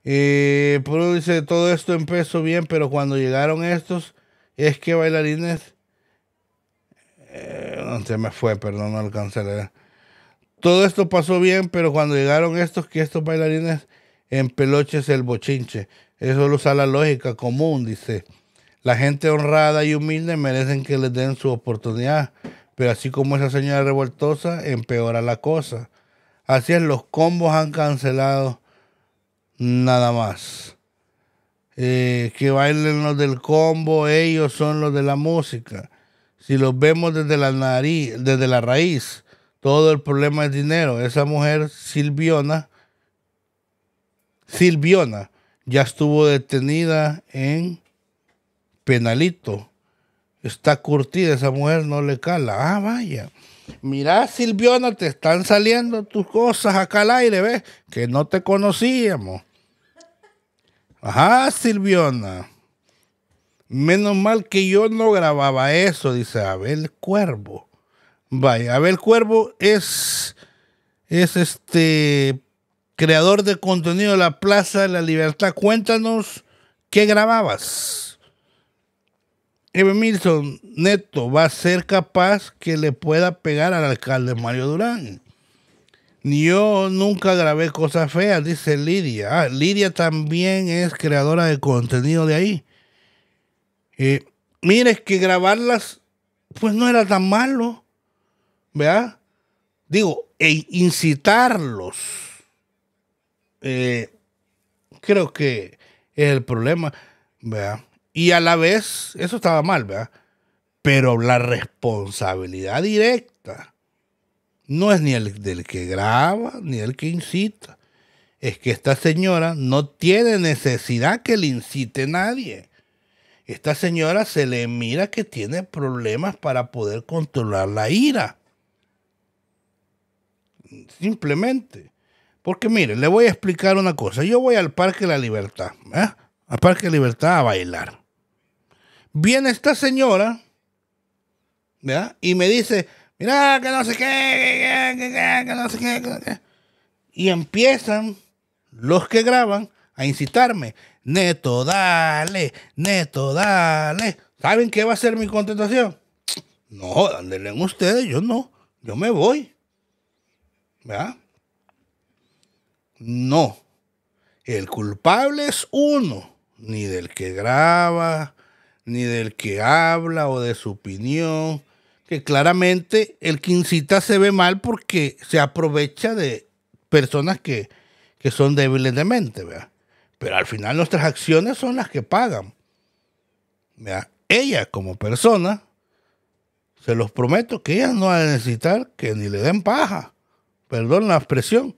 Eh, dice, todo esto empezó bien, pero cuando llegaron estos, es que bailarines eh, se me fue, perdón, no alcancé Todo esto pasó bien, pero cuando llegaron estos, que estos bailarines en peloches el bochinche. Eso lo usa la lógica común, dice. La gente honrada y humilde merecen que les den su oportunidad, pero así como esa señora revoltosa, empeora la cosa. Así es, los combos han cancelado nada más. Eh, que bailen los del combo, ellos son los de la música si lo vemos desde la desde la raíz, todo el problema es dinero. Esa mujer Silviona, Silviona, ya estuvo detenida en penalito. Está curtida, esa mujer no le cala. Ah, vaya. Mirá, Silviona, te están saliendo tus cosas acá al aire, ¿ves? Que no te conocíamos. Ajá, Silviona. Menos mal que yo no grababa eso, dice Abel Cuervo. Vaya, Abel Cuervo es, es este creador de contenido de la Plaza de la Libertad. Cuéntanos qué grababas. Milson Neto va a ser capaz que le pueda pegar al alcalde Mario Durán. Yo nunca grabé cosas feas, dice Lidia. Ah, Lidia también es creadora de contenido de ahí. Eh, mire, que grabarlas, pues no era tan malo, ¿verdad? Digo, e incitarlos, eh, creo que es el problema, ¿verdad? Y a la vez, eso estaba mal, ¿verdad? Pero la responsabilidad directa no es ni el del que graba, ni el que incita. Es que esta señora no tiene necesidad que le incite nadie. Esta señora se le mira que tiene problemas para poder controlar la ira. Simplemente. Porque miren, le voy a explicar una cosa. Yo voy al Parque de la Libertad, ¿eh? al Parque de la Libertad a bailar. Viene esta señora ¿verdad? y me dice, mira, que no sé qué, que no sé qué. Que no sé qué. Y empiezan los que graban a incitarme. Neto, dale, Neto, dale. ¿Saben qué va a ser mi contestación? No, en ustedes, yo no, yo me voy. ¿Verdad? No, el culpable es uno, ni del que graba, ni del que habla o de su opinión, que claramente el que incita se ve mal porque se aprovecha de personas que, que son débiles de mente, ¿verdad? Pero al final nuestras acciones son las que pagan. ella como persona, se los prometo que ella no va a necesitar que ni le den paja. Perdón la expresión.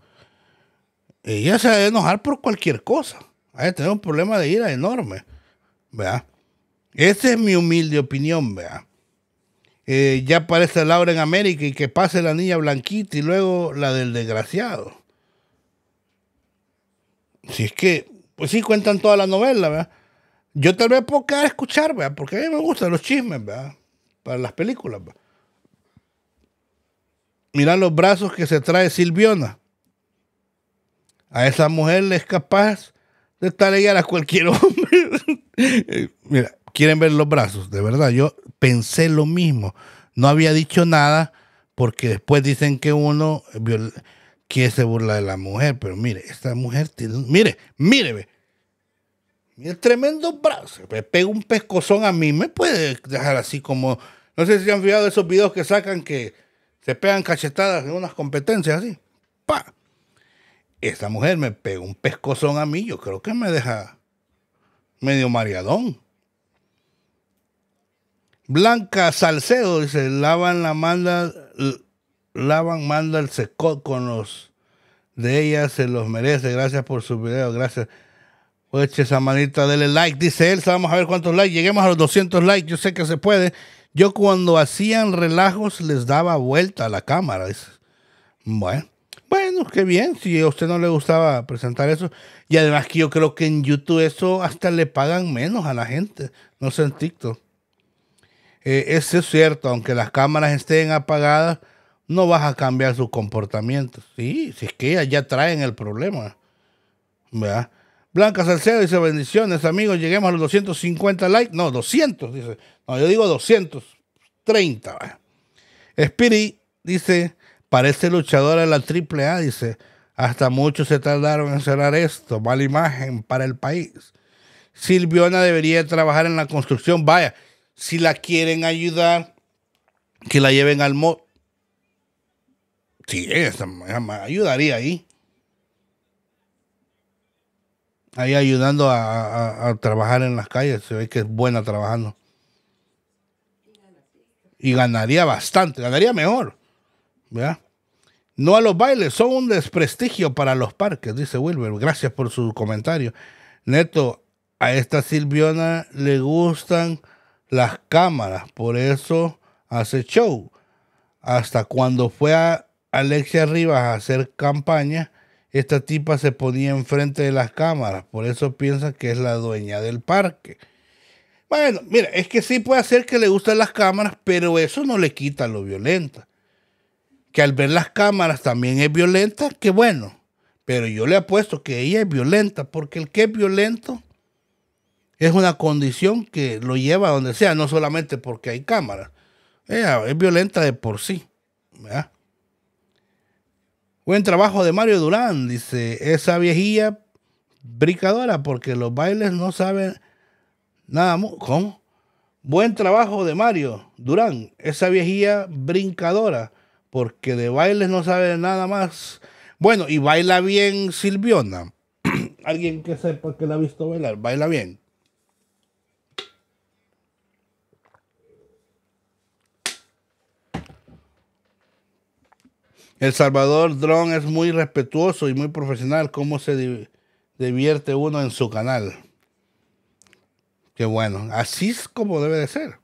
Ella se va a enojar por cualquier cosa. Va a tener un problema de ira enorme. ¿Vea? Esa es mi humilde opinión, vea. Eh, ya aparece Laura en América y que pase la niña blanquita y luego la del desgraciado. Si es que pues sí cuentan toda la novela, ¿verdad? Yo tal vez puedo quedar a escuchar, ¿verdad? Porque a mí me gustan los chismes, ¿verdad? Para las películas, ¿verdad? los brazos que se trae Silviona. A esa mujer le es capaz de talegar a cualquier hombre. Eh, mira, quieren ver los brazos, de verdad. Yo pensé lo mismo. No había dicho nada porque después dicen que uno... ...quiere se burla de la mujer, pero mire, esta mujer tiene, mire, mire, el tremendo brazo, me pega un pescozón a mí, me puede dejar así como, no sé si han fijado esos videos que sacan que se pegan cachetadas en unas competencias así, pa, esta mujer me pega un pescozón a mí, yo creo que me deja medio mareadón. Blanca Salcedo dice, lavan la manda, lavan manda el secot con los de ella, se los merece. Gracias por su video, gracias. Pues esa manita, dele like, dice él Vamos a ver cuántos likes. Lleguemos a los 200 likes, yo sé que se puede. Yo cuando hacían relajos les daba vuelta a la cámara. Bueno, bueno, qué bien. Si a usted no le gustaba presentar eso. Y además que yo creo que en YouTube eso hasta le pagan menos a la gente. No sé en TikTok. eso eh, es cierto, aunque las cámaras estén apagadas, no vas a cambiar su comportamiento. Sí, si es que ya traen el problema. ¿Verdad? Blanca Salcedo dice bendiciones, amigos, lleguemos a los 250 likes. No, 200, dice. No, yo digo 230. ¿verdad? Spirit dice, parece luchadora de la AAA, dice. Hasta muchos se tardaron en cerrar esto. Mala imagen para el país. Silviona debería trabajar en la construcción. Vaya, si la quieren ayudar, que la lleven al Sí, ayudaría ahí. Ahí ayudando a, trabajar en las calles, se ve que es buena trabajando. Y ganaría bastante, ganaría mejor. No a los bailes, son un desprestigio para los parques, dice Wilber. Gracias por su comentario. Neto, a esta Silviona le gustan las cámaras, por eso hace show. Hasta cuando fue a Alexia Rivas a hacer campaña, esta tipa se ponía enfrente de las cámaras, por eso piensa que es la dueña del parque. Bueno, mira, es que sí puede ser que le gusten las cámaras, pero eso no le quita lo violenta. Que al ver las cámaras también es violenta, que bueno, pero yo le apuesto que ella es violenta, porque el que es violento es una condición que lo lleva a donde sea, no solamente porque hay cámaras. Ella es violenta de por sí. ¿verdad? Buen trabajo de Mario Durán, dice, esa viejilla brincadora, porque los bailes no saben nada. ¿Cómo? Buen trabajo de Mario Durán, esa viejilla brincadora porque de bailes no sabe nada más. Bueno, y baila bien Silviona. Alguien que sepa que la ha visto bailar, baila bien. El Salvador Drone es muy respetuoso y muy profesional. ¿Cómo se divierte uno en su canal? Qué bueno. Así es como debe de ser.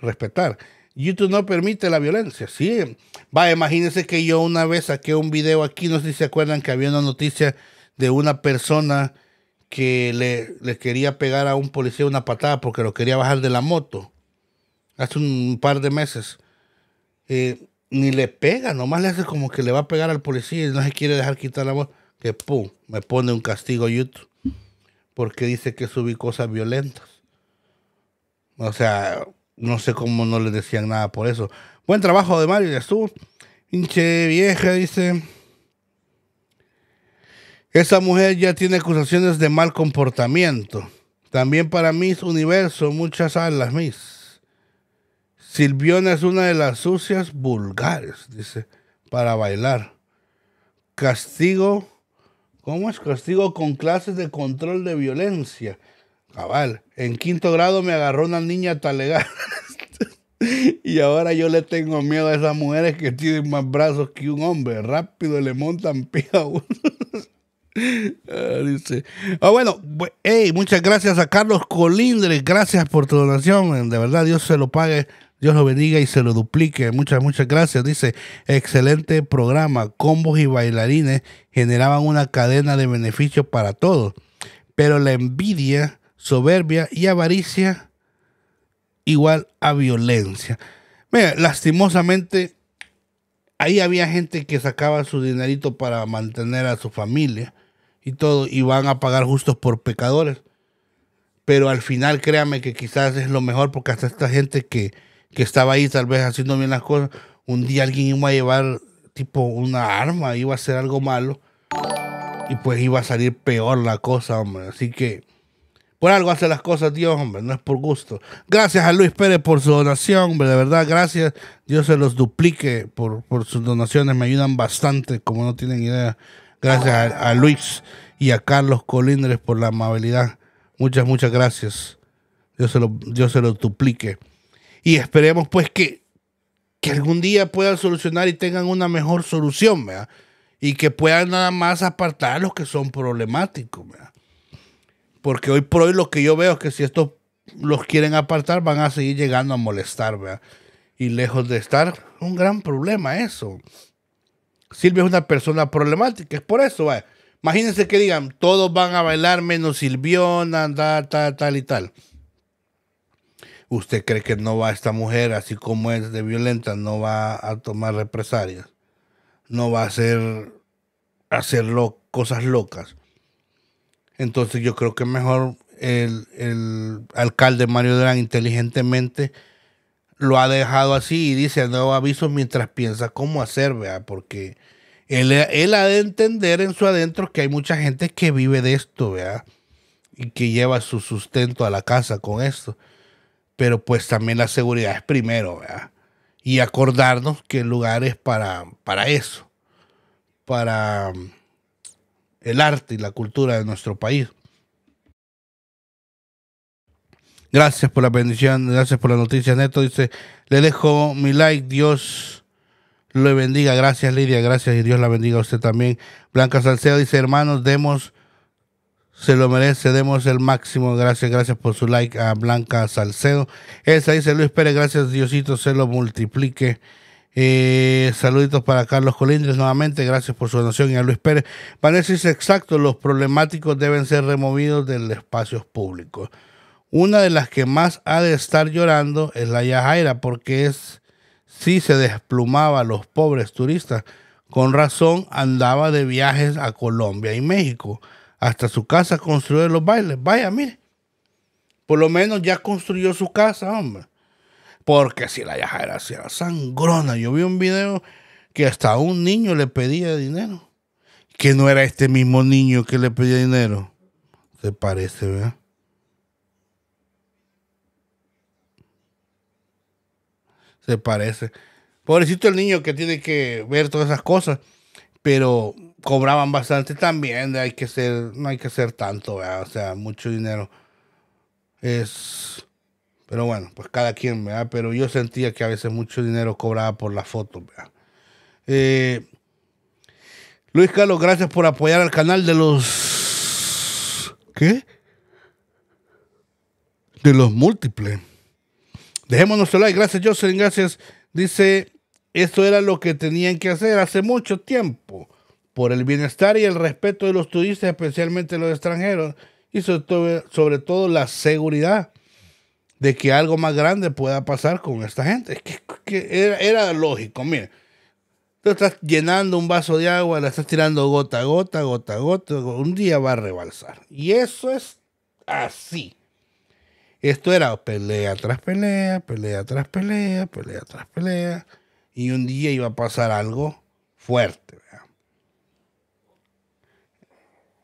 Respetar. YouTube no permite la violencia. Sí. Va, imagínense que yo una vez saqué un video aquí, no sé si se acuerdan que había una noticia de una persona que le, le quería pegar a un policía una patada porque lo quería bajar de la moto. Hace un par de meses. Eh, ni le pega, nomás le hace como que le va a pegar al policía y no se quiere dejar quitar la voz, que pum, me pone un castigo YouTube porque dice que subí cosas violentas. O sea, no sé cómo no le decían nada por eso. Buen trabajo de Mario, y estuvo. Pinche vieja, dice. Esa mujer ya tiene acusaciones de mal comportamiento. También para Miss universo, muchas alas mis. Silviona es una de las sucias vulgares, dice, para bailar. Castigo, ¿cómo es? Castigo con clases de control de violencia. Cabal, en quinto grado me agarró una niña talegada. y ahora yo le tengo miedo a esas mujeres que tienen más brazos que un hombre. Rápido le montan pie uno. Ah, dice. Ah, bueno, hey, muchas gracias a Carlos Colindres. Gracias por tu donación. De verdad, Dios se lo pague Dios lo bendiga y se lo duplique. Muchas, muchas gracias. Dice, excelente programa. Combos y bailarines generaban una cadena de beneficios para todos. Pero la envidia, soberbia y avaricia igual a violencia. Mira, lastimosamente, ahí había gente que sacaba su dinerito para mantener a su familia y todo, y van a pagar justos por pecadores. Pero al final, créame que quizás es lo mejor porque hasta esta gente que que estaba ahí tal vez haciendo bien las cosas, un día alguien iba a llevar tipo una arma, iba a hacer algo malo y pues iba a salir peor la cosa, hombre. Así que por algo hace las cosas Dios, hombre, no es por gusto. Gracias a Luis Pérez por su donación, hombre, de verdad, gracias. Dios se los duplique por, por sus donaciones, me ayudan bastante, como no tienen idea. Gracias a, Luis y a Carlos Colindres por la amabilidad. Muchas, muchas gracias. Dios Dios se los duplique y esperemos pues que, algún día puedan solucionar y tengan una mejor solución, ¿verdad? Y que puedan nada más apartar a los que son problemáticos, ¿verdad? Porque hoy por hoy lo que yo veo es que si estos los quieren apartar van a seguir llegando a molestar, ¿verdad? Y lejos de estar, un gran problema eso. Silvia es una persona problemática, es por eso, ¿verdad? Imagínense que digan, todos van a bailar menos Silviona, tal, tal, tal y tal. ¿Usted cree que no va esta mujer, así como es de violenta, no va a tomar represalias? ¿No va a hacer, hacer cosas locas? Entonces yo creo que mejor el, alcalde Mario Durán inteligentemente lo ha dejado así y dice no aviso mientras piensa cómo hacer, ¿verdad? porque él, él, ha de entender en su adentro que hay mucha gente que vive de esto, ¿verdad? y que lleva su sustento a la casa con esto pero pues también la seguridad es primero, ¿verdad? Y acordarnos que el lugar es para, para eso, para mm, el arte y la cultura de nuestro país. Gracias por la bendición, gracias por la noticia, Neto. Dice, le dejo mi like, Dios lo bendiga. Gracias, Lidia, gracias y Dios la bendiga a usted también. Blanca Salcedo dice, hermanos, demos se lo merece, demos el máximo. Gracias, gracias por su like a Blanca Salcedo. ...esa dice Luis Pérez, gracias Diosito, se lo multiplique. Eh, saluditos para Carlos Colindres nuevamente, gracias por su donación y a Luis Pérez. Vanessa es exacto, los problemáticos deben ser removidos del espacio público. Una de las que más ha de estar llorando es la Yajaira, porque es si se desplumaba a los pobres turistas. Con razón andaba de viajes a Colombia y México hasta su casa construyó los bailes. Vaya, mire. Por lo menos ya construyó su casa, hombre. Porque si la ya era, sangrona. Yo vi un video que hasta un niño le pedía dinero. Que no era este mismo niño que le pedía dinero. Se parece, ¿verdad? Se parece. Pobrecito el niño que tiene que ver todas esas cosas. Pero cobraban bastante también, hay que ser, no hay que ser tanto, o sea, mucho dinero. Es, pero bueno, pues cada quien, Pero yo sentía que a veces mucho dinero cobraba por la foto. Eh, Luis Carlos, gracias por apoyar al canal de los... ¿Qué? De los múltiples. Dejémonos el like. Gracias, Jocelyn. Gracias. Dice, esto era lo que tenían que hacer hace mucho tiempo por el bienestar y el respeto de los turistas, especialmente los extranjeros, y sobre todo, la seguridad de que algo más grande pueda pasar con esta gente. Es que, era, lógico, mire. Tú estás llenando un vaso de agua, la estás tirando gota a gota, gota a gota, un día va a rebalsar. Y eso es así. Esto era pelea tras pelea, pelea tras pelea, pelea tras pelea. Y un día iba a pasar algo fuerte.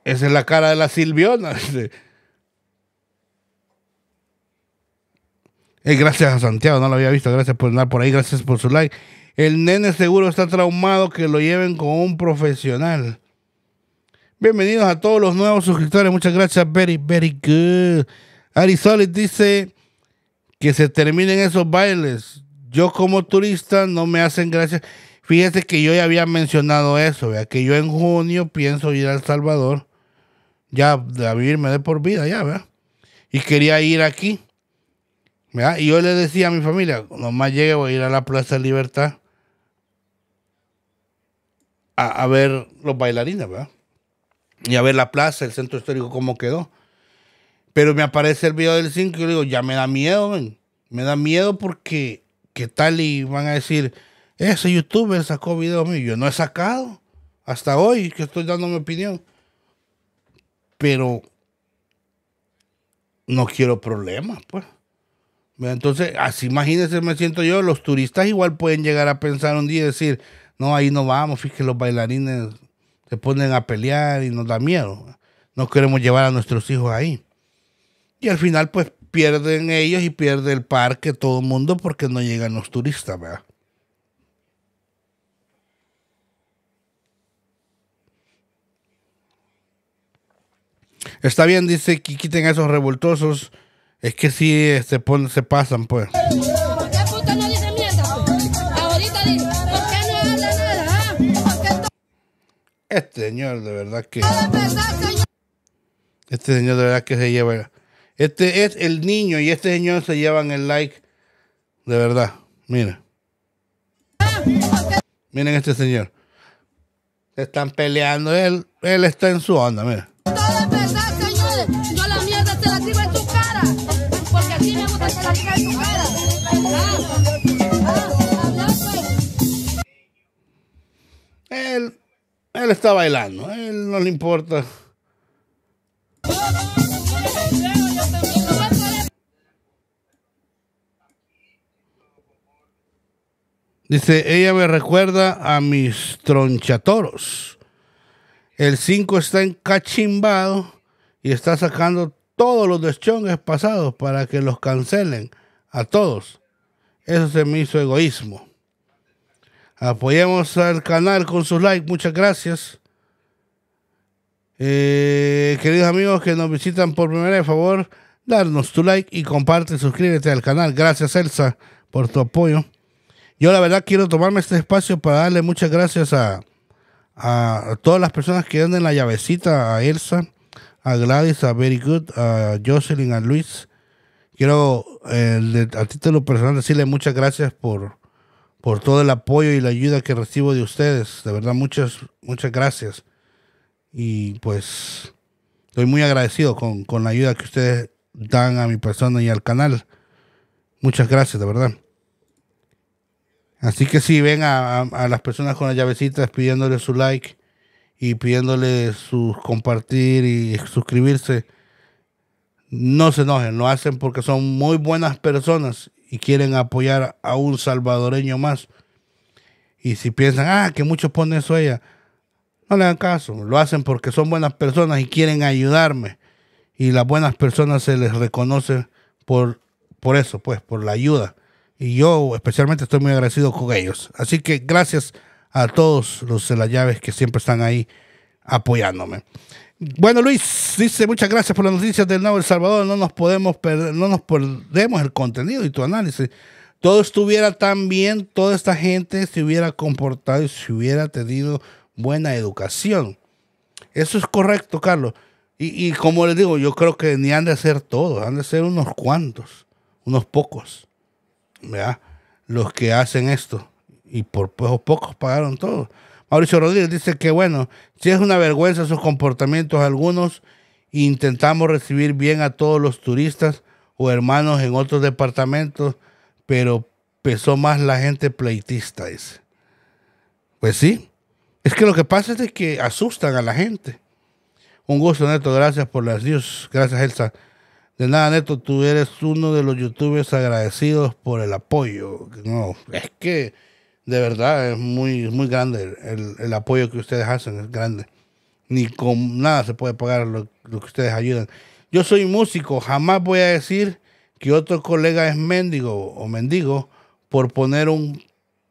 Esa es la cara de la Silviona. Eh, gracias a Santiago, no lo había visto. Gracias por andar por ahí, gracias por su like. El nene seguro está traumado que lo lleven con un profesional. Bienvenidos a todos los nuevos suscriptores. Muchas gracias. Very, very good. Ari dice que se terminen esos bailes. Yo como turista no me hacen gracias Fíjese que yo ya había mencionado eso, que yo en junio pienso ir a El Salvador ya a me dé por vida, ya, ¿verdad? Y quería ir aquí, ¿verdad? Y yo le decía a mi familia, nomás llegue voy a ir a la Plaza de Libertad a, ver los bailarines, ¿verdad? Y a ver la plaza, el centro histórico, cómo quedó. Pero me aparece el video del 5 y yo digo, ya me da miedo, Me da miedo porque, ¿qué tal? Y van a decir, ese youtuber sacó video mío. Yo no he sacado hasta hoy que estoy dando mi opinión pero no quiero problemas, pues. Entonces, así imagínense, me siento yo, los turistas igual pueden llegar a pensar un día y decir, no, ahí no vamos, que los bailarines se ponen a pelear y nos da miedo. No queremos llevar a nuestros hijos ahí. Y al final, pues pierden ellos y pierde el parque todo el mundo porque no llegan los turistas, ¿verdad? Está bien, dice que quiten a esos revoltosos. Es que sí, se este, ponen, se pasan, pues. este señor, de verdad que. Este señor, de verdad que se lleva. Este es el niño y este señor se llevan el like. De verdad, mira. Ah, Miren este señor. Se están peleando. Él, él está en su onda, mira. Él, él está bailando, él no le importa. Dice, ella me recuerda a mis tronchatoros. El 5 está encachimbado y está sacando todos los deschonges pasados para que los cancelen a todos. Eso se me hizo egoísmo. Apoyemos al canal con sus likes, muchas gracias. Eh, queridos amigos que nos visitan por primera vez, favor, darnos tu like y comparte, suscríbete al canal. Gracias Elsa por tu apoyo. Yo la verdad quiero tomarme este espacio para darle muchas gracias a, a todas las personas que dan la llavecita a Elsa a Gladys, a Very Good, a Jocelyn, a Luis. Quiero, eh, a título personal, decirle muchas gracias por, por todo el apoyo y la ayuda que recibo de ustedes. De verdad, muchas, muchas gracias. Y pues estoy muy agradecido con, con la ayuda que ustedes dan a mi persona y al canal. Muchas gracias, de verdad. Así que si ven a, a las personas con las llavecitas pidiéndole su like, y pidiéndole sus compartir y suscribirse, no se enojen, lo hacen porque son muy buenas personas y quieren apoyar a un salvadoreño más. Y si piensan, ah, que muchos ponen eso ella, no le hagan caso, lo hacen porque son buenas personas y quieren ayudarme. Y las buenas personas se les reconoce por, por eso, pues, por la ayuda. Y yo especialmente estoy muy agradecido con ellos. Así que gracias a todos los de las llaves que siempre están ahí apoyándome. Bueno, Luis dice muchas gracias por las noticias del Nuevo El Salvador. No nos podemos perder, no nos perdemos el contenido y tu análisis. Todo estuviera tan bien, toda esta gente se hubiera comportado y se hubiera tenido buena educación. Eso es correcto, Carlos. Y, como les digo, yo creo que ni han de ser todos, han de ser unos cuantos, unos pocos, ¿verdad? Los que hacen esto y por pocos pagaron todo. Mauricio Rodríguez dice que bueno, si es una vergüenza sus comportamientos algunos, intentamos recibir bien a todos los turistas o hermanos en otros departamentos, pero pesó más la gente pleitista, dice. Pues sí, es que lo que pasa es que asustan a la gente. Un gusto, Neto, gracias por las dios gracias Elsa. De nada, Neto, tú eres uno de los youtubers agradecidos por el apoyo. No, es que de verdad es muy, muy grande el, el, apoyo que ustedes hacen, es grande. Ni con nada se puede pagar lo, lo, que ustedes ayudan. Yo soy músico, jamás voy a decir que otro colega es mendigo o mendigo por poner un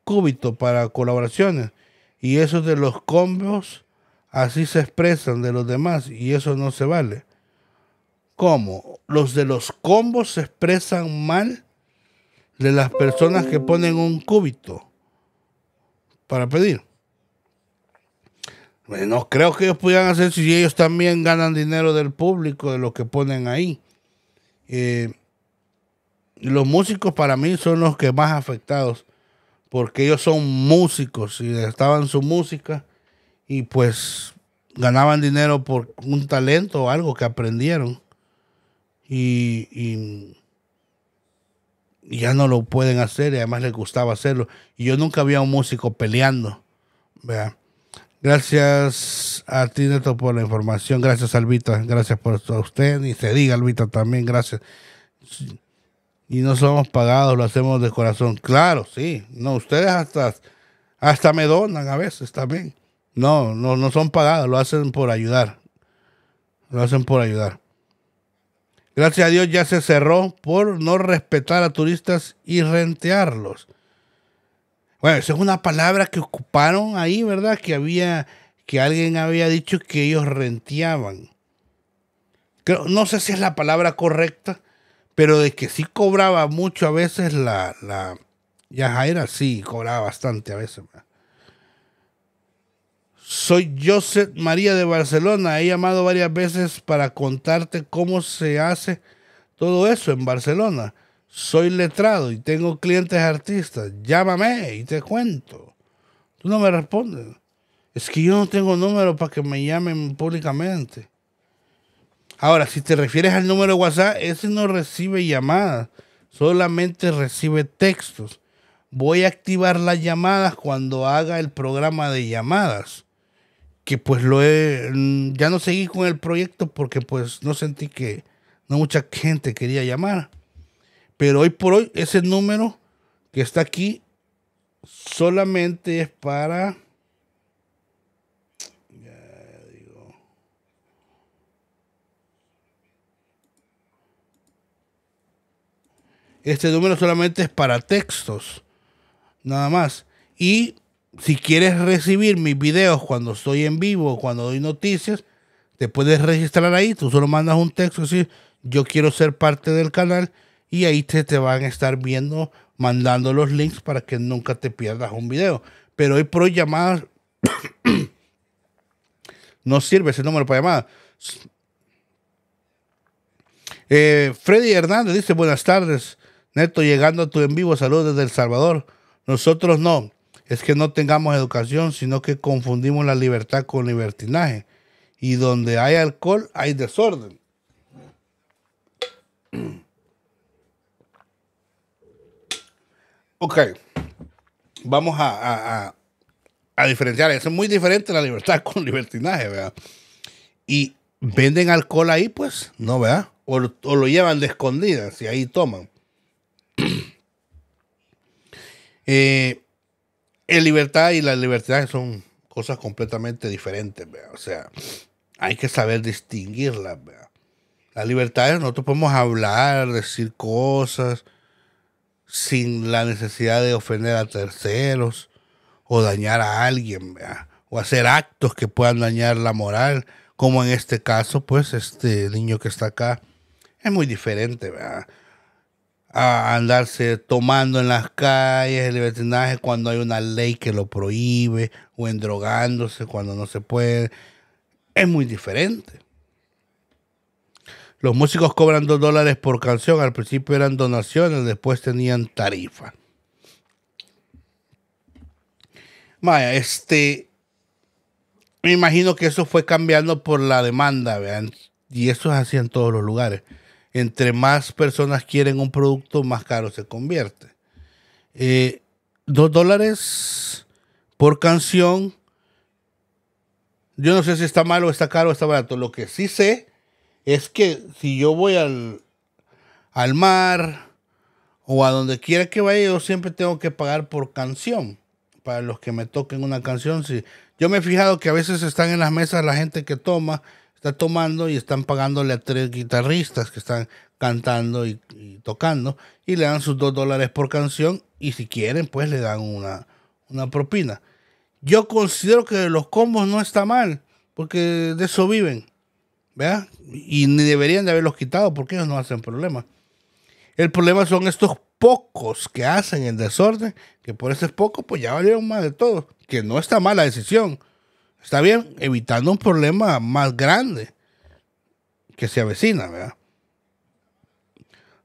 cúbito para colaboraciones. Y eso de los combos, así se expresan de los demás y eso no se vale. ¿Cómo? ¿Los de los combos se expresan mal de las personas que ponen un cúbito? para pedir. Bueno, creo que ellos pudieran hacer si ellos también ganan dinero del público, de lo que ponen ahí. Eh, los músicos para mí son los que más afectados, porque ellos son músicos y estaban su música y pues ganaban dinero por un talento o algo que aprendieron. y y ya no lo pueden hacer y además les gustaba hacerlo. Y yo nunca había un músico peleando. Gracias a ti, Neto, por la información. Gracias, Albita. Gracias por a usted. Y se diga, Albita, también gracias. Y no somos pagados, lo hacemos de corazón. Claro, sí. No, ustedes hasta, hasta me donan a veces también. No, no, no son pagados, lo hacen por ayudar. Lo hacen por ayudar. Gracias a Dios ya se cerró por no respetar a turistas y rentearlos. Bueno, esa es una palabra que ocuparon ahí, ¿verdad? Que había, que alguien había dicho que ellos renteaban. no sé si es la palabra correcta, pero de que sí cobraba mucho a veces la, la Yajaira, sí, cobraba bastante a veces. ¿verdad? Soy Josep María de Barcelona. He llamado varias veces para contarte cómo se hace todo eso en Barcelona. Soy letrado y tengo clientes artistas. Llámame y te cuento. Tú no me respondes. Es que yo no tengo número para que me llamen públicamente. Ahora, si te refieres al número de WhatsApp, ese no recibe llamadas, solamente recibe textos. Voy a activar las llamadas cuando haga el programa de llamadas que pues lo he, mm, ya no seguí con el proyecto porque pues no sentí que no mucha gente quería llamar. Pero hoy por hoy ese número que está aquí solamente es para... este número solamente es para textos, nada más. Y si quieres recibir mis videos cuando estoy en vivo, cuando doy noticias, te puedes registrar ahí. Tú solo mandas un texto así, yo quiero ser parte del canal y ahí te, te van a estar viendo, mandando los links para que nunca te pierdas un video. Pero hoy por hoy llamadas no sirve ese número para llamadas. Eh, Freddy Hernández dice buenas tardes. Neto, llegando a tu en vivo, saludos desde El Salvador. Nosotros no es que no tengamos educación, sino que confundimos la libertad con libertinaje. Y donde hay alcohol, hay desorden. Ok, vamos a, diferenciar. Eso es muy diferente la libertad con libertinaje, ¿verdad? Y venden alcohol ahí, pues, ¿no, verdad? O, o lo llevan de escondidas y ahí toman. eh, el libertad y la libertad son cosas completamente diferentes, o sea, hay que saber distinguirlas. ¿verdad? La libertad es nosotros podemos hablar, decir cosas sin la necesidad de ofender a terceros o dañar a alguien, o hacer actos que puedan dañar la moral, como en este caso, pues este niño que está acá es muy diferente, ¿verdad? a andarse tomando en las calles, el libertinaje cuando hay una ley que lo prohíbe, o en cuando no se puede. Es muy diferente. Los músicos cobran dos dólares por canción. Al principio eran donaciones, después tenían tarifa. Vaya, este. Me imagino que eso fue cambiando por la demanda, vean. Y eso es así en todos los lugares entre más personas quieren un producto, más caro se convierte. Eh, dos dólares por canción. Yo no sé si está malo, está caro, está barato. Lo que sí sé es que si yo voy al, al mar o a donde quiera que vaya, yo siempre tengo que pagar por canción. Para los que me toquen una canción, si yo me he fijado que a veces están en las mesas la gente que toma está tomando y están pagándole a tres guitarristas que están cantando y, tocando y le dan sus dos dólares por canción y si quieren pues le dan una, una propina. Yo considero que los combos no está mal porque de eso viven. ¿Vea? Y ni deberían de haberlos quitado porque ellos no hacen problema. El problema son estos pocos que hacen el desorden, que por esos pocos pues ya valieron más de todo, que no está mal la decisión. Está bien, evitando un problema más grande que se avecina, ¿verdad?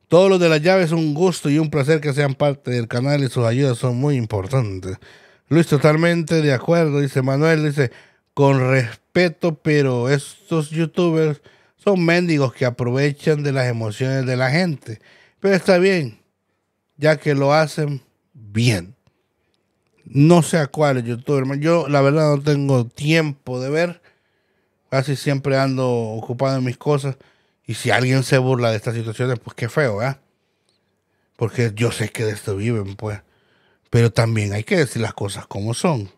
Todos los de las llaves, un gusto y un placer que sean parte del canal y sus ayudas son muy importantes. Luis, totalmente de acuerdo, dice Manuel, dice, con respeto, pero estos youtubers son mendigos que aprovechan de las emociones de la gente. Pero está bien, ya que lo hacen bien. No sé a cuál youtuber. Yo la verdad no tengo tiempo de ver. Casi siempre ando ocupado en mis cosas. Y si alguien se burla de estas situaciones, pues qué feo, eh. Porque yo sé que de esto viven, pues. Pero también hay que decir las cosas como son.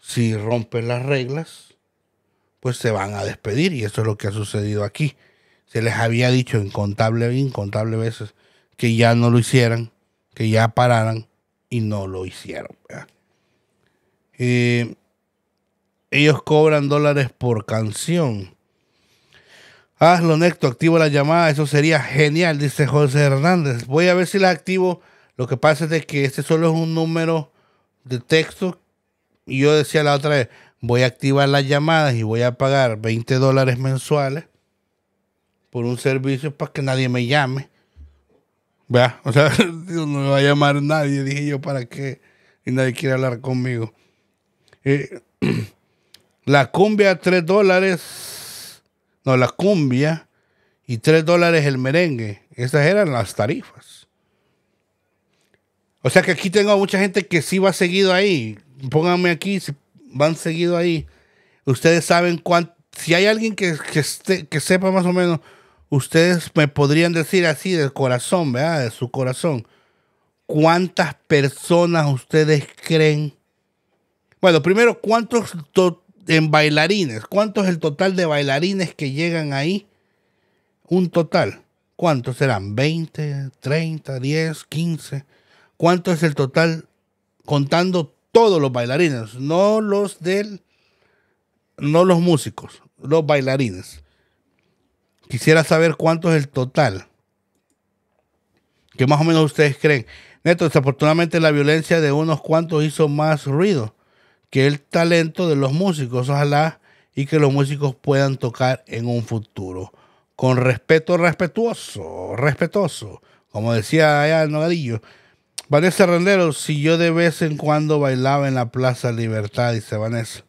Si rompen las reglas, pues se van a despedir. Y eso es lo que ha sucedido aquí. Se les había dicho incontable, incontable veces que ya no lo hicieran, que ya pararan y no lo hicieron. Eh, ellos cobran dólares por canción. Hazlo, Necto, activo la llamada, eso sería genial, dice José Hernández. Voy a ver si la activo. Lo que pasa es que este solo es un número de texto. Y yo decía la otra vez, voy a activar las llamadas y voy a pagar 20 dólares mensuales por un servicio para que nadie me llame. Vea, o sea, no me va a llamar nadie, dije yo, ¿para qué? Y nadie quiere hablar conmigo. Eh, la cumbia, tres dólares. No, la cumbia y tres dólares el merengue. Esas eran las tarifas. O sea que aquí tengo mucha gente que sí va seguido ahí. Pónganme aquí si van seguido ahí. Ustedes saben cuánto. Si hay alguien que, esté, que sepa más o menos ustedes me podrían decir así del corazón, ¿verdad? De su corazón. ¿Cuántas personas ustedes creen? Bueno, primero, ¿cuántos en bailarines? ¿Cuánto es el total de bailarines que llegan ahí? Un total. ¿Cuántos serán? ¿20, 30, 10, 15? ¿Cuánto es el total contando todos los bailarines? No los del. No los músicos, los bailarines. Quisiera saber cuánto es el total. Que más o menos ustedes creen. Neto, desafortunadamente la violencia de unos cuantos hizo más ruido que el talento de los músicos. Ojalá y que los músicos puedan tocar en un futuro. Con respeto respetuoso, respetuoso. Como decía allá el Nogadillo. Vanessa Rendero, si yo de vez en cuando bailaba en la Plaza Libertad, dice Vanessa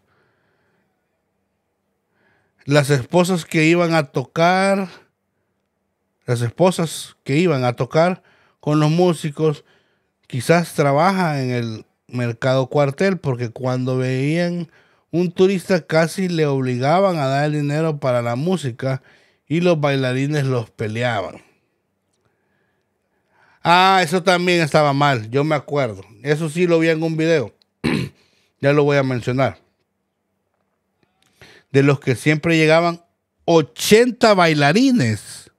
las esposas que iban a tocar, las esposas que iban a tocar con los músicos, quizás trabajan en el mercado cuartel, porque cuando veían un turista casi le obligaban a dar dinero para la música y los bailarines los peleaban. Ah, eso también estaba mal, yo me acuerdo. Eso sí lo vi en un video. ya lo voy a mencionar de los que siempre llegaban 80 bailarines.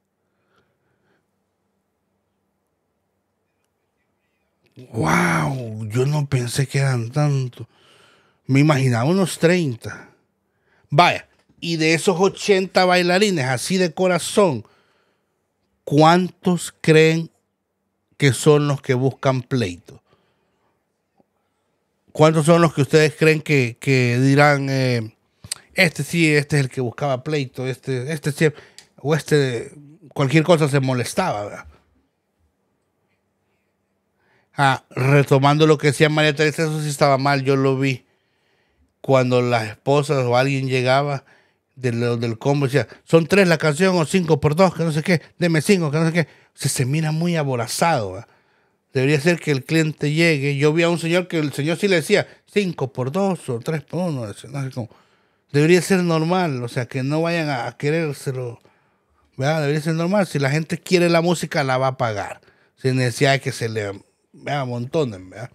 ¡Wow! Yo no pensé que eran tantos. Me imaginaba unos 30. Vaya, y de esos 80 bailarines, así de corazón, ¿cuántos creen que son los que buscan pleito? ¿Cuántos son los que ustedes creen que, dirán, eh, este sí, este es el que buscaba pleito, este, este sí, o este, cualquier cosa se molestaba, ¿verdad? Ah, retomando lo que decía María Teresa, eso sí estaba mal, yo lo vi. Cuando las esposas o alguien llegaba del, del combo, decía, son tres la canción o cinco por dos, que no sé qué, deme cinco, que no sé qué. se mira muy aborazado. Debería ser que el cliente llegue. Yo vi a un señor que el señor sí le decía cinco por dos o tres por uno, no sé cómo debería ser normal, o sea, que no vayan a querérselo, Debería ser normal. Si la gente quiere la música, la va a pagar, sin necesidad de que se le vea amontonen, ¿verdad?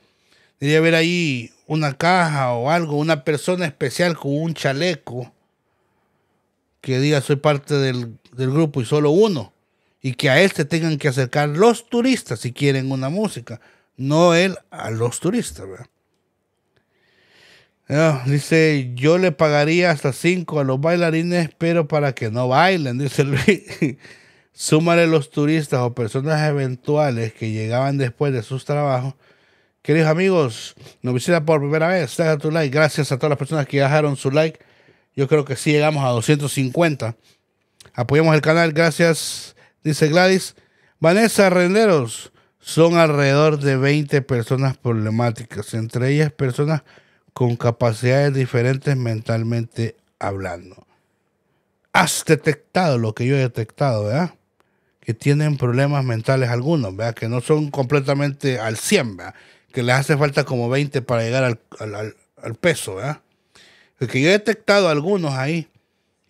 Debería haber ahí una caja o algo, una persona especial con un chaleco que diga soy parte del, del grupo y solo uno. Y que a él se tengan que acercar los turistas si quieren una música, no él a los turistas, ¿verdad? dice, yo le pagaría hasta 5 a los bailarines, pero para que no bailen, dice Luis. Súmale los turistas o personas eventuales que llegaban después de sus trabajos. Queridos amigos, nos visita por primera vez, deja tu like. Gracias a todas las personas que dejaron su like. Yo creo que sí llegamos a 250. Apoyamos el canal, gracias, dice Gladys. Vanessa Renderos, son alrededor de 20 personas problemáticas, entre ellas personas con capacidades diferentes mentalmente hablando. Has detectado lo que yo he detectado, ¿verdad? Que tienen problemas mentales algunos, ¿verdad? Que no son completamente al 100, ¿verdad? Que les hace falta como 20 para llegar al, peso, ¿verdad? que yo he detectado algunos ahí.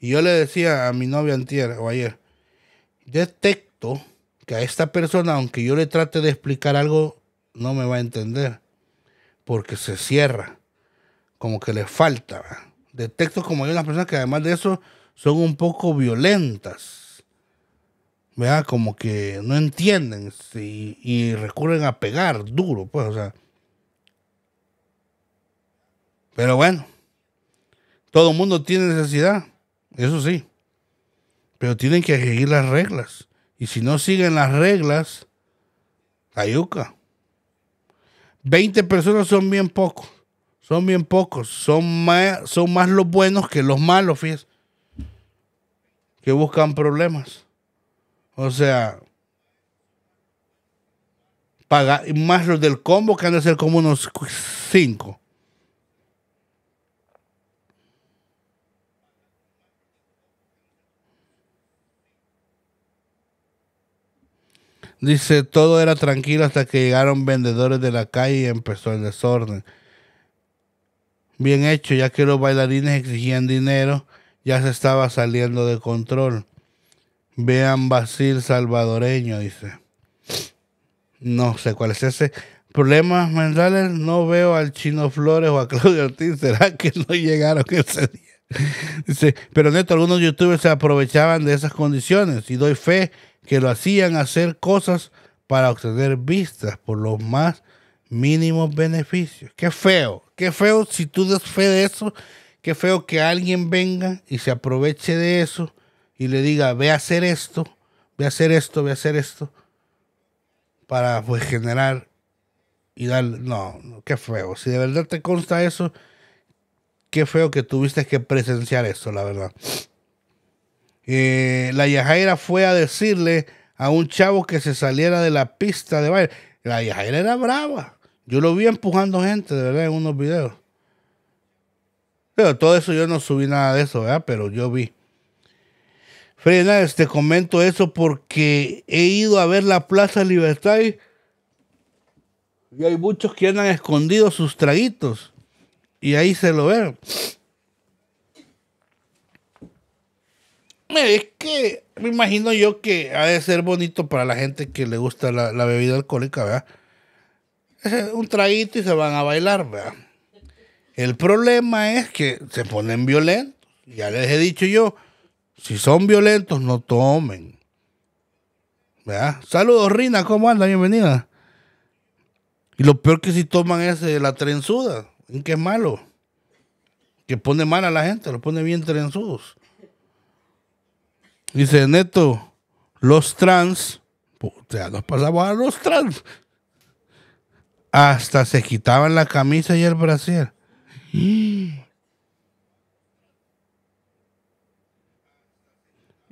Y yo le decía a mi novia antier o ayer, detecto que a esta persona, aunque yo le trate de explicar algo, no me va a entender, porque se cierra como que les falta. ¿verdad? De como hay unas personas que además de eso son un poco violentas. ¿verdad? Como que no entienden y recurren a pegar duro, pues, Pero bueno, todo el mundo tiene necesidad, eso sí. Pero tienen que seguir las reglas. Y si no siguen las reglas, ayuca. 20 personas son bien pocos son bien pocos. Son más, son más los buenos que los malos, fíjense. Que buscan problemas. O sea, paga, más los del combo que han de ser como unos cinco. Dice, todo era tranquilo hasta que llegaron vendedores de la calle y empezó el desorden bien hecho, ya que los bailarines exigían dinero, ya se estaba saliendo de control. Vean Basil salvadoreño, dice. No sé cuál es ese. Problemas mentales, no veo al Chino Flores o a Claudio Ortiz. ¿Será que no llegaron ese día? Dice, pero neto, algunos youtubers se aprovechaban de esas condiciones y doy fe que lo hacían hacer cosas para obtener vistas por los más mínimos beneficios. Qué feo, qué feo si tú das fe de eso, qué feo que alguien venga y se aproveche de eso y le diga, ve a hacer esto, ve a hacer esto, ve a hacer esto, para pues generar y dar, no, qué feo. Si de verdad te consta eso, qué feo que tuviste que presenciar eso, la verdad. Eh, la Yajaira fue a decirle a un chavo que se saliera de la pista de baile. La Yajaira era brava. Yo lo vi empujando gente, de verdad, en unos videos. Pero todo eso yo no subí nada de eso, ¿verdad? Pero yo vi. Freddy te comento eso porque he ido a ver la Plaza Libertad y, hay muchos que andan escondidos sus traguitos. Y ahí se lo ven. Es que me imagino yo que ha de ser bonito para la gente que le gusta la, la bebida alcohólica, ¿verdad? un traguito y se van a bailar, El problema es que se ponen violentos. Ya les he dicho yo, si son violentos, no tomen. Saludos, Rina, ¿cómo anda? Bienvenida. Y lo peor que si toman es eh, la trenzuda, que es malo. Que pone mal a la gente, lo pone bien trenzudos. Dice Neto, los trans, o sea, nos pasamos a los trans hasta se quitaban la camisa y el brasier.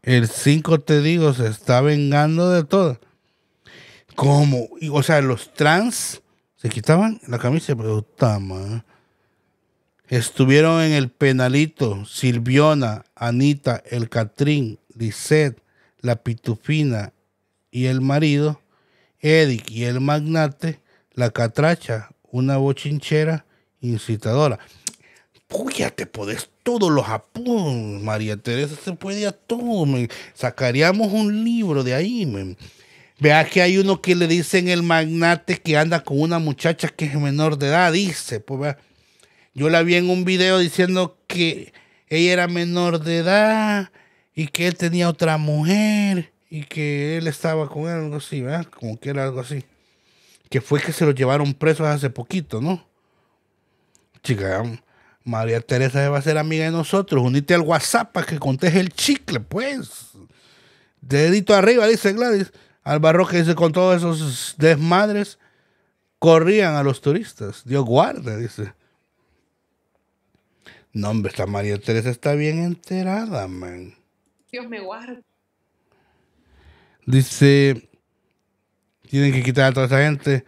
El 5, te digo, se está vengando de todo. ¿Cómo? O sea, los trans se quitaban la camisa, pero tama. Estuvieron en el penalito Silviona, Anita, el Catrín, Lisette, la Pitufina y el marido, Eric y el magnate la catracha, una bochinchera incitadora. ya te podés todos los apuntes, María Teresa se puede a todo, sacaríamos un libro de ahí, Vea que hay uno que le dicen el magnate que anda con una muchacha que es menor de edad, dice, pues Yo la vi en un video diciendo que ella era menor de edad y que él tenía otra mujer y que él estaba con algo así, ¿verdad? Como que era algo así que fue que se lo llevaron presos hace poquito, ¿no? Chica, María Teresa va a ser amiga de nosotros. Unite al WhatsApp para que conteje el chicle, pues. Dedito arriba, dice Gladys. Albarro que dice, con todos esos desmadres, corrían a los turistas. Dios guarde, dice. No, hombre, esta María Teresa está bien enterada, man. Dios me guarde. Dice, tienen que quitar a toda esa gente.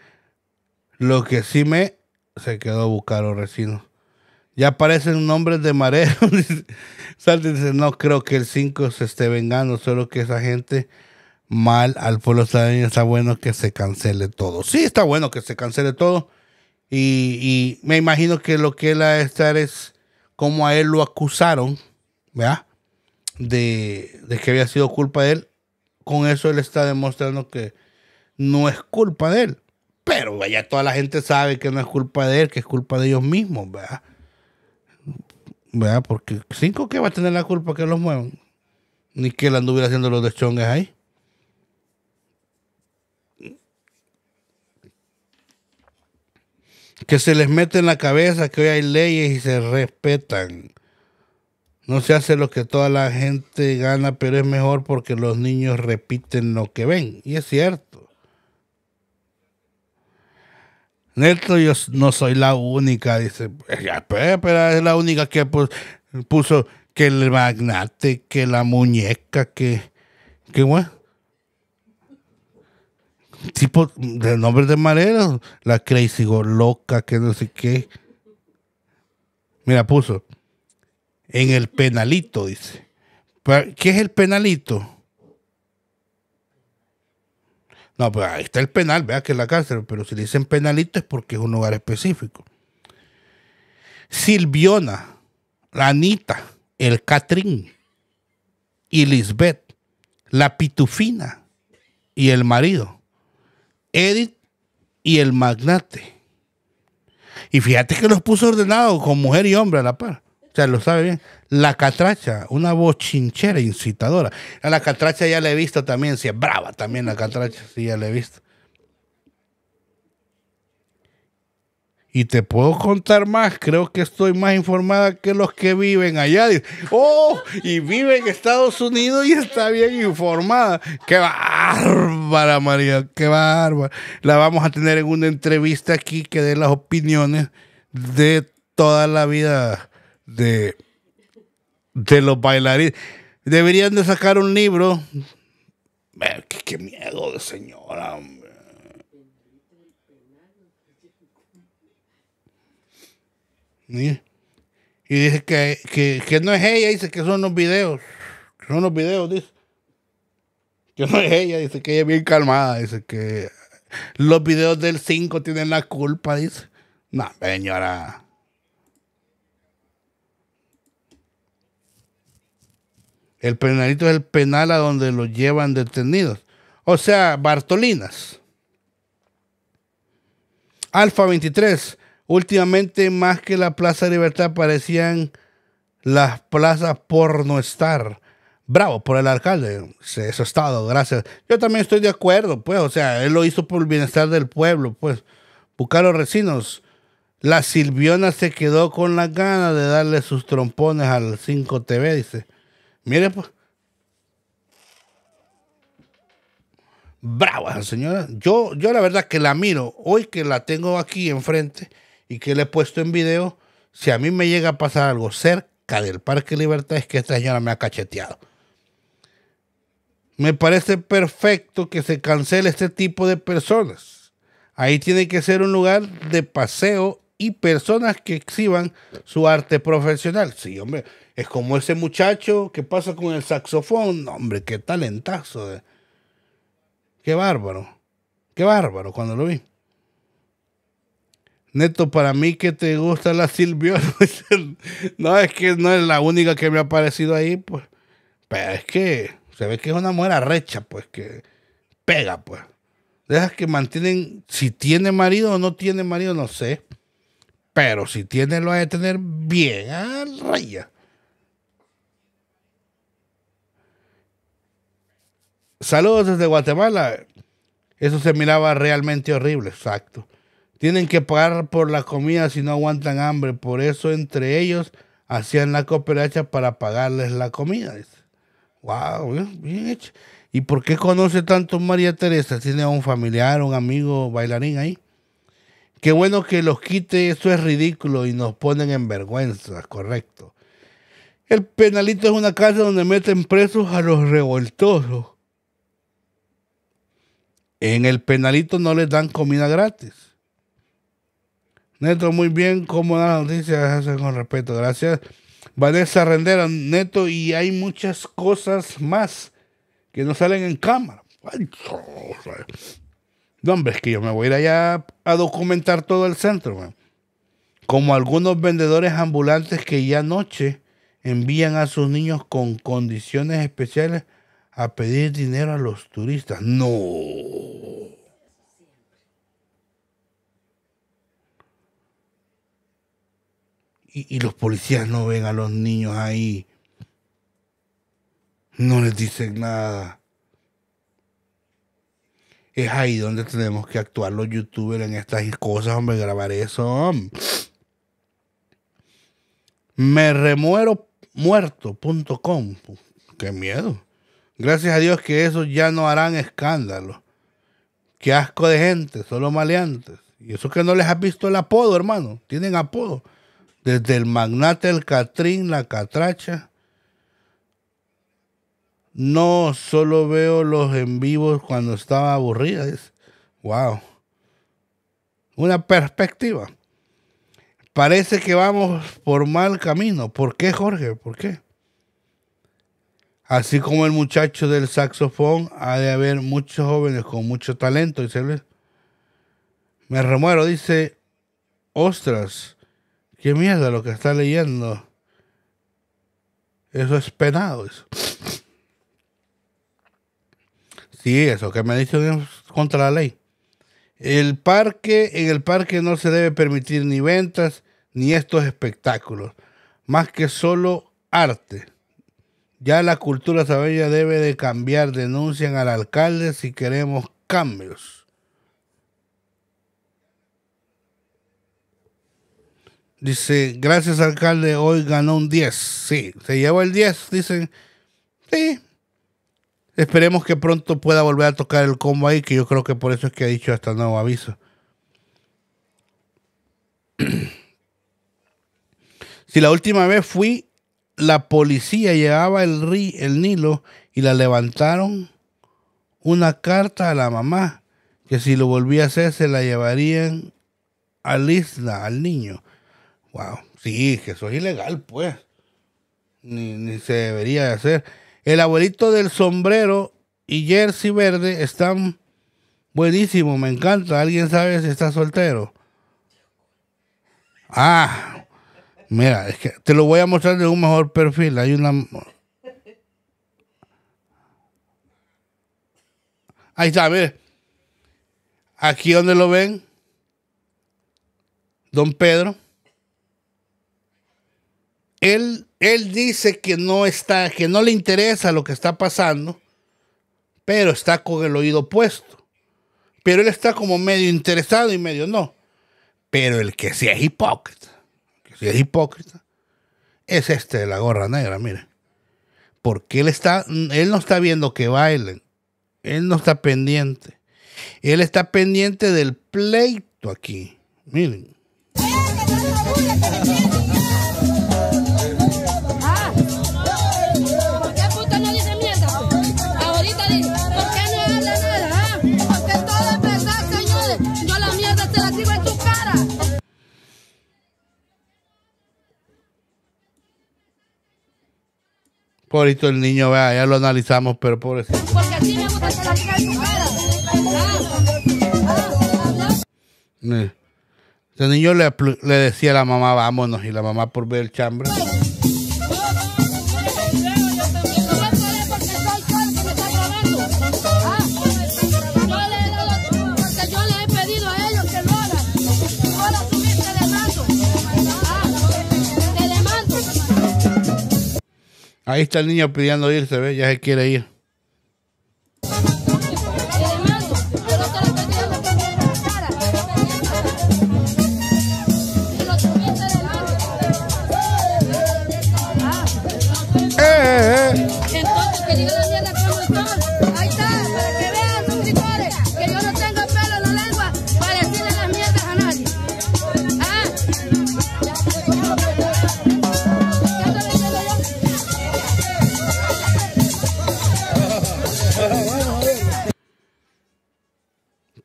Lo que sí me se quedó a buscar los resinos. Ya aparecen nombres de mareo. y dice, no creo que el 5 se esté vengando, solo que esa gente mal al pueblo estadounidense está bueno que se cancele todo. Sí, está bueno que se cancele todo. Y, me imagino que lo que él ha de estar es como a él lo acusaron, ¿verdad? de que había sido culpa de él. Con eso él está demostrando que no es culpa de él. Pero ya toda la gente sabe que no es culpa de él, que es culpa de ellos mismos, ¿verdad? ¿Verdad? Porque cinco que va a tener la culpa que los muevan. Ni que él anduviera haciendo los deschongues ahí. que se les mete en la cabeza que hoy hay leyes y se respetan. No se hace lo que toda la gente gana, pero es mejor porque los niños repiten lo que ven. Y es cierto. Néstor, yo no soy la única, dice, eh, pero es la única que puso que el magnate, que la muñeca, que, que bueno. Tipo de nombre de Marero, la Crazy loca, que no sé qué. Mira, puso en el penalito, dice. ¿Qué es el penalito? No, pues ahí está el penal, vea que es la cárcel, pero si le dicen penalito es porque es un lugar específico. Silviona, la Anita, el Catrín y Lisbeth, la Pitufina y el marido, Edith y el magnate. Y fíjate que los puso ordenados con mujer y hombre a la par sea, lo sabe bien. La catracha, una voz chinchera, incitadora. A la catracha ya la he visto también, si es brava también la catracha, sí ya la he visto. Y te puedo contar más, creo que estoy más informada que los que viven allá. ¡Oh! Y vive en Estados Unidos y está bien informada. ¡Qué bárbara, María! ¡Qué bárbara! La vamos a tener en una entrevista aquí que dé las opiniones de toda la vida de, de los bailarines. Deberían de sacar un libro. Qué, miedo de señora, Y dice que, no es ella, dice que son los videos. Son los videos, dice. Que no es ella, dice que ella es bien calmada, dice que los videos del 5 tienen la culpa, dice. No, señora. El penalito es el penal a donde lo llevan detenidos. O sea, Bartolinas. Alfa 23. Últimamente, más que la Plaza de Libertad, parecían las plazas por no estar. Bravo por el alcalde. Eso ha estado, gracias. Yo también estoy de acuerdo, pues. O sea, él lo hizo por el bienestar del pueblo, pues. los Recinos. La Silviona se quedó con la gana de darle sus trompones al 5TV, dice. Mire, pues. Brava señora. Yo, yo la verdad que la miro hoy que la tengo aquí enfrente y que le he puesto en video. Si a mí me llega a pasar algo cerca del Parque Libertad es que esta señora me ha cacheteado. Me parece perfecto que se cancele este tipo de personas. Ahí tiene que ser un lugar de paseo y personas que exhiban su arte profesional. Sí, hombre, es como ese muchacho que pasa con el saxofón. Hombre, qué talentazo. Eh. Qué bárbaro. Qué bárbaro cuando lo vi. Neto, para mí que te gusta la Silvio pues, no, es que no es la única que me ha parecido ahí, pues. Pero es que se ve que es una mujer recha pues, que pega, pues. dejas que mantienen, si tiene marido o no tiene marido, no sé. Pero si tiene, lo hay de tener bien a raya. Saludos desde Guatemala. Eso se miraba realmente horrible, exacto. Tienen que pagar por la comida si no aguantan hambre. Por eso entre ellos hacían la cooperacha para pagarles la comida. Wow, bien hecho. ¿Y por qué conoce tanto María Teresa? ¿Tiene un familiar, un amigo bailarín ahí? Qué bueno que los quite, eso es ridículo y nos ponen en vergüenza, correcto. El penalito es una casa donde meten presos a los revoltosos. En el penalito no les dan comida gratis. Neto, muy bien, cómo las noticias hacen con respeto. Gracias. Vanessa Rendera, Neto, y hay muchas cosas más que no salen en cámara. No, hombre, es que yo me voy a ir allá a documentar todo el centro, Como algunos vendedores ambulantes que ya anoche envían a sus niños con condiciones especiales a pedir dinero a los turistas. No. Y, y los policías no ven a los niños ahí. No les dicen nada es ahí donde tenemos que actuar los youtubers en estas cosas, hombre, grabar eso. Me Qué miedo. Gracias a Dios que eso ya no harán escándalo. Qué asco de gente, solo maleantes. Y eso que no les has visto el apodo, hermano. Tienen apodo. Desde el magnate, el Catrín, la Catracha no, solo veo los en vivos cuando estaba aburrida. Es, wow. Una perspectiva. Parece que vamos por mal camino. ¿Por qué, Jorge? ¿Por qué? Así como el muchacho del saxofón, ha de haber muchos jóvenes con mucho talento, dice Me remuero, dice, ostras, qué mierda lo que está leyendo. Eso es penado. Eso. Sí, eso que me ha dicho contra la ley. El parque, en el parque no se debe permitir ni ventas ni estos espectáculos, más que solo arte. Ya la cultura sabella debe de cambiar, denuncian al alcalde si queremos cambios. Dice, gracias alcalde, hoy ganó un 10. Sí, se llevó el 10, dicen. Sí, Esperemos que pronto pueda volver a tocar el combo ahí, que yo creo que por eso es que ha dicho hasta nuevo aviso. si la última vez fui, la policía llevaba el, el Nilo y la levantaron una carta a la mamá, que si lo volvía a hacer se la llevarían al isla, al niño. Wow, sí, que eso es ilegal, pues. Ni, ni se debería hacer. El abuelito del sombrero y jersey verde están buenísimos, me encanta. ¿Alguien sabe si está soltero? Ah, mira, es que te lo voy a mostrar de un mejor perfil. Hay una... Ahí está, mire. Aquí donde lo ven, don Pedro. Él él dice que no está, que no le interesa lo que está pasando, pero está con el oído puesto. Pero él está como medio interesado y medio no. Pero el que sí es hipócrita, que sí es hipócrita, es este de la gorra negra, mire. Porque él está, él no está viendo que bailen. Él no está pendiente. Él está pendiente del pleito aquí. Miren. Pobrecito el niño, vea, ya lo analizamos, pero pobrecito. Porque me gusta la El ah, ah, ah, niño le, le decía a la mamá, vámonos, y la mamá por ver el chambre. Pues, Ahí está el niño pidiendo irse, ve, ya se quiere ir.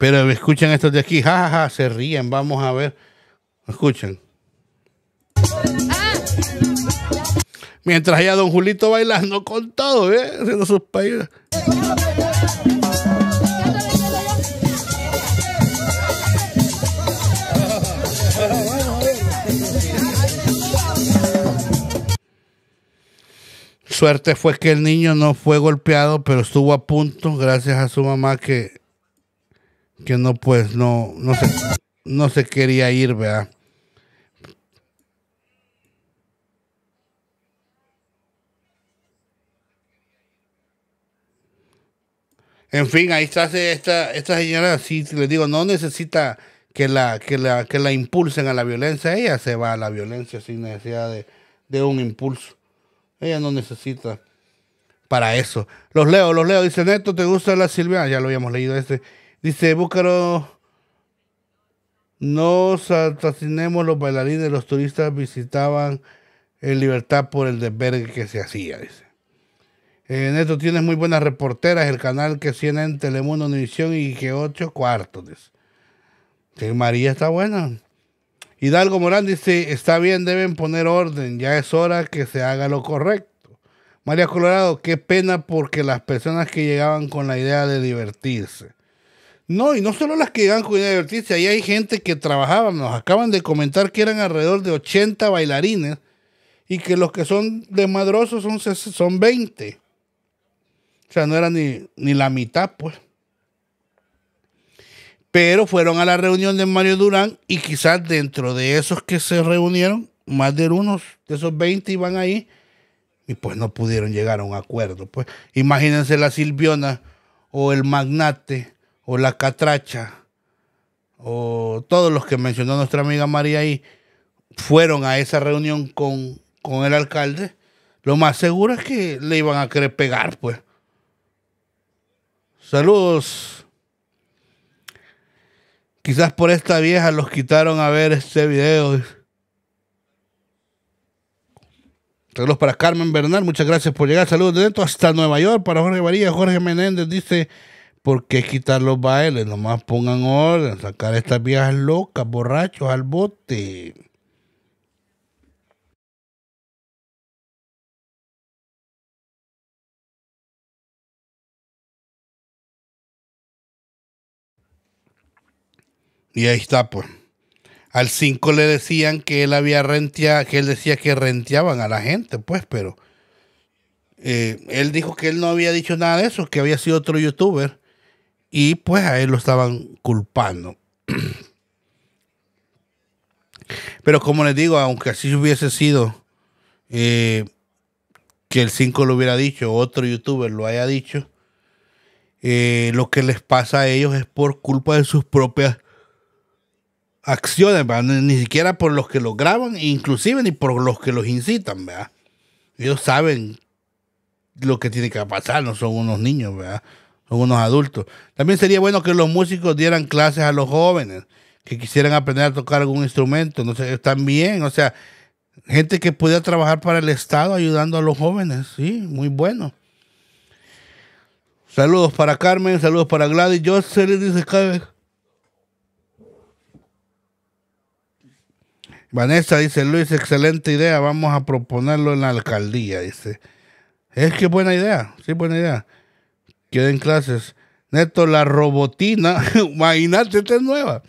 pero escuchan estos de aquí, jajaja, se ríen, vamos a ver. Escuchen. Mientras allá Don Julito bailando con todo, ¿eh? Haciendo sus países. Suerte fue que el niño no fue golpeado, pero estuvo a punto gracias a su mamá que que no, pues, no, no se, no se quería ir, ¿verdad? En fin, ahí está esta, esta señora, sí, les digo, no necesita que la, que la, que la impulsen a la violencia. Ella se va a la violencia sin necesidad de, de un impulso. Ella no necesita para eso. Los leo, los leo. Dice, Neto, ¿te gusta la Silvia? Ya lo habíamos leído este. Dice, Búcaro, no asesinemos los bailarines, los turistas visitaban en libertad por el desvergue que se hacía, dice. En esto tienes muy buenas reporteras, el canal que en Telemundo, Univisión y que ocho cuartos, dice. María está buena. Hidalgo Morán dice, está bien, deben poner orden, ya es hora que se haga lo correcto. María Colorado, qué pena porque las personas que llegaban con la idea de divertirse no, y no solo las que iban a divertirse, ahí hay gente que trabajaba, nos acaban de comentar que eran alrededor de 80 bailarines y que los que son de son, son 20. O sea, no era ni, ni la mitad, pues. Pero fueron a la reunión de Mario Durán y quizás dentro de esos que se reunieron, más de unos de esos 20 iban ahí y pues no pudieron llegar a un acuerdo. Pues imagínense la Silviona o el magnate o la catracha, o todos los que mencionó nuestra amiga María ahí, fueron a esa reunión con, el alcalde, lo más seguro es que le iban a querer pegar, pues. Saludos. Quizás por esta vieja los quitaron a ver este video. Saludos para Carmen Bernal, muchas gracias por llegar. Saludos de dentro hasta Nueva York para Jorge María. Jorge Menéndez dice, ¿Por qué quitar los bailes? Nomás pongan orden, sacar a estas viejas locas, borrachos al bote. Y ahí está, pues. Al 5 le decían que él había renteado, que él decía que renteaban a la gente, pues, pero eh, él dijo que él no había dicho nada de eso, que había sido otro youtuber. Y pues a él lo estaban culpando. Pero como les digo, aunque así hubiese sido eh, que el 5 lo hubiera dicho, otro youtuber lo haya dicho, eh, lo que les pasa a ellos es por culpa de sus propias acciones, ni siquiera por los que lo graban, inclusive ni por los que los incitan, ¿verdad? Ellos saben lo que tiene que pasar, no son unos niños, ¿verdad? Algunos unos adultos. También sería bueno que los músicos dieran clases a los jóvenes que quisieran aprender a tocar algún instrumento. No sé, están bien o sea, gente que pudiera trabajar para el Estado ayudando a los jóvenes. Sí, muy bueno. Saludos para Carmen, saludos para Gladys. Yo se le dice Carmen. Vanessa dice, Luis, excelente idea, vamos a proponerlo en la alcaldía, dice. Es que buena idea, sí, buena idea que clases. Neto, la robotina, imagínate, esta es nueva.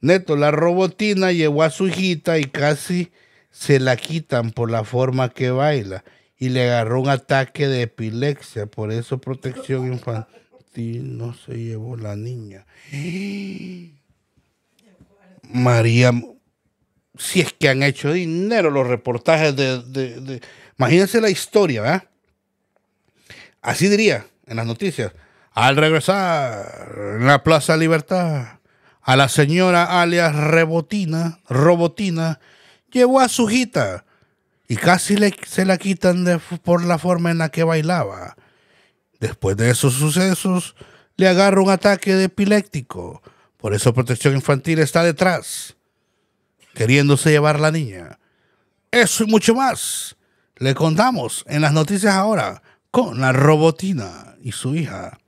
Neto, la robotina llevó a su hijita y casi se la quitan por la forma que baila y le agarró un ataque de epilepsia, por eso protección infantil no se llevó la niña. María, si es que han hecho dinero los reportajes de... de, de... Imagínense la historia, ¿verdad? Así diría, en las noticias. Al regresar en la Plaza Libertad, a la señora alias Rebotina, Robotina, llevó a su hijita y casi se la quitan de, por la forma en la que bailaba. Después de esos sucesos, le agarra un ataque de epiléptico. Por eso Protección Infantil está detrás, queriéndose llevar a la niña. Eso y mucho más le contamos en las noticias ahora con la robotina y su hija.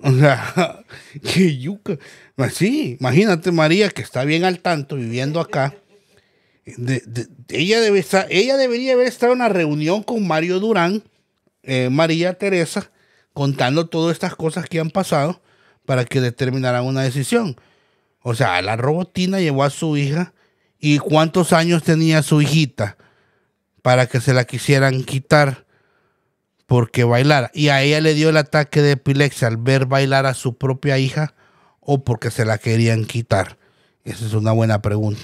O sea, que yuca. Pues sí, imagínate María que está bien al tanto viviendo acá. ella, debe estar, ella debería haber estado en una reunión con Mario Durán, eh, María Teresa, contando todas estas cosas que han pasado para que determinaran una decisión. O sea, la robotina llevó a su hija y cuántos años tenía su hijita para que se la quisieran quitar porque bailara. Y a ella le dio el ataque de epilepsia al ver bailar a su propia hija o porque se la querían quitar. Esa es una buena pregunta.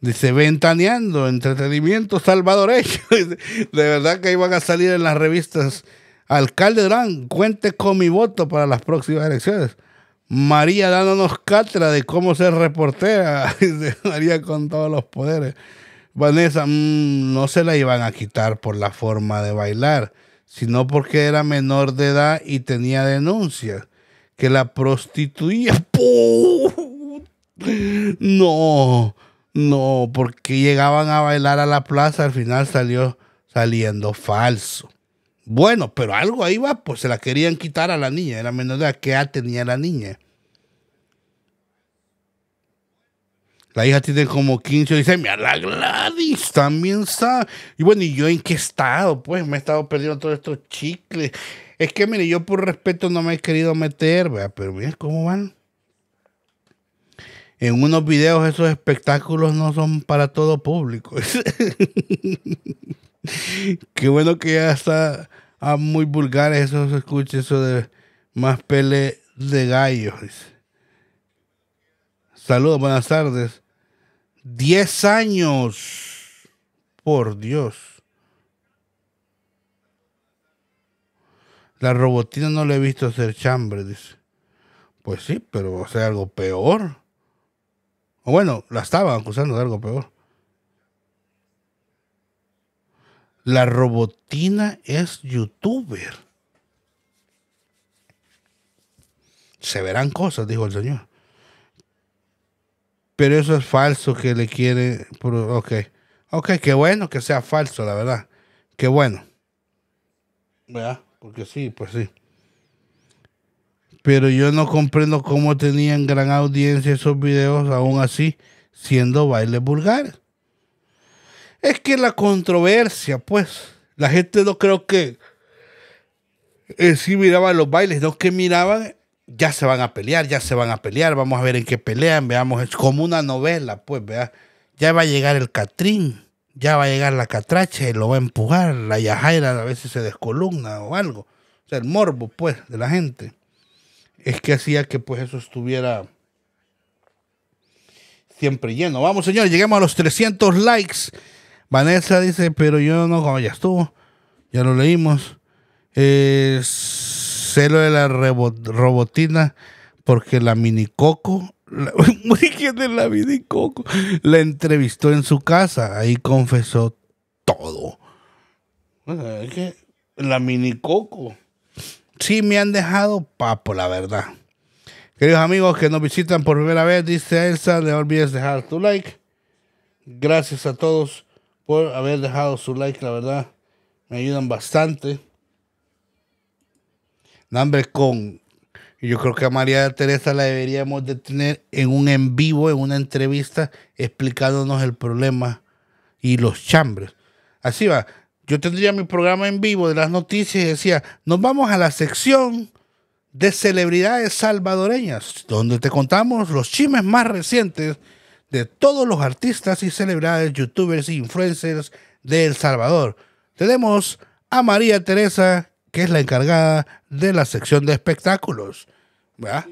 Dice, ventaneando, entretenimiento salvadoreño. de verdad que iban a salir en las revistas. Alcalde Durán, cuente con mi voto para las próximas elecciones. María dándonos cátedra de cómo ser reportera. María con todos los poderes. Vanessa mm, no se la iban a quitar por la forma de bailar, sino porque era menor de edad y tenía denuncias que la prostituía. No, no, porque llegaban a bailar a la plaza, al final salió saliendo falso. Bueno, pero algo ahí va, pues se la querían quitar a la niña, era menor de edad. ¿Qué tenía la niña? La hija tiene como 15 y dice Mira, la Gladys también sabe. Y bueno, ¿y yo en qué estado? Pues me he estado perdiendo todos estos chicles. Es que, mire, yo por respeto no me he querido meter, pero mire cómo van. En unos videos esos espectáculos no son para todo público. qué bueno que ya está a ah, muy vulgares eso se escucha, eso de más pele de gallos. Saludos, buenas tardes. 10 años. Por Dios. La robotina no le he visto hacer chambre, dice. Pues sí, pero va o sea, algo peor. O bueno, la estaban acusando de algo peor. La robotina es youtuber. Se verán cosas, dijo el señor. Pero eso es falso que le quiere. Ok. Ok, qué bueno que sea falso, la verdad. Qué bueno. ¿Verdad? Porque sí, pues sí. Pero yo no comprendo cómo tenían gran audiencia esos videos, aún así, siendo bailes vulgares. Es que la controversia, pues, la gente no creo que eh, sí miraba los bailes, no que miraban ya se van a pelear, ya se van a pelear, vamos a ver en qué pelean, veamos, es como una novela, pues, vea, ya va a llegar el Catrín, ya va a llegar la Catracha y lo va a empujar, la Yajaira a veces se descolumna o algo, o sea, el morbo, pues, de la gente, es que hacía que, pues, eso estuviera siempre lleno. Vamos, señores, lleguemos a los 300 likes. Vanessa dice, pero yo no, como ya estuvo, ya lo leímos. Es celo de la robotina porque la mini Coco, la, de la mini Coco, la entrevistó en su casa. Ahí confesó todo. la mini Coco. Sí, me han dejado papo, la verdad. Queridos amigos que nos visitan por primera vez, dice Elsa, no olvides dejar tu like. Gracias a todos por haber dejado su like, la verdad. Me ayudan bastante. Nambre con yo creo que a María Teresa la deberíamos de tener en un en vivo, en una entrevista, explicándonos el problema y los chambres. Así va. Yo tendría mi programa en vivo de las noticias y decía, nos vamos a la sección de celebridades salvadoreñas, donde te contamos los chimes más recientes de todos los artistas y celebridades, youtubers e influencers de El Salvador. Tenemos a María Teresa que es la encargada de la sección de espectáculos. ¿Verdad?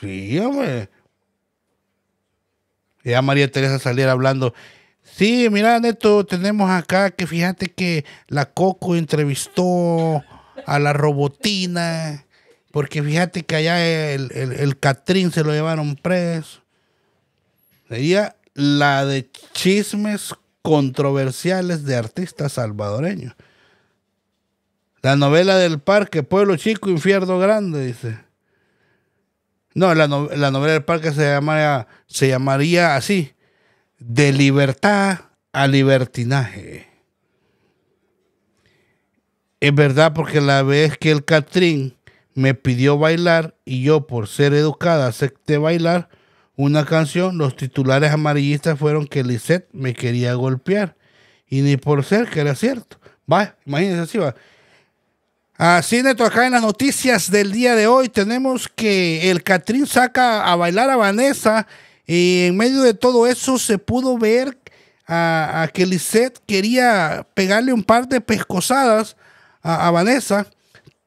Sí, hombre. Ya María Teresa saliera hablando. Sí, mira, Neto, tenemos acá que fíjate que la Coco entrevistó a la robotina, porque fíjate que allá el, el Catrín se lo llevaron preso. Sería la de chismes controversiales de artistas salvadoreños. La novela del parque, Pueblo Chico, Infierno Grande, dice. No, la, novela del parque se, llamaría, se llamaría así, de libertad a libertinaje. Es verdad porque la vez que el Catrín me pidió bailar y yo por ser educada acepté bailar, una canción, los titulares amarillistas fueron que Lisette me quería golpear. Y ni por ser que era cierto. Va, imagínense así va. Así, Neto, acá en las noticias del día de hoy tenemos que el Catrín saca a bailar a Vanessa y en medio de todo eso se pudo ver a, que Lisette quería pegarle un par de pescosadas a, a Vanessa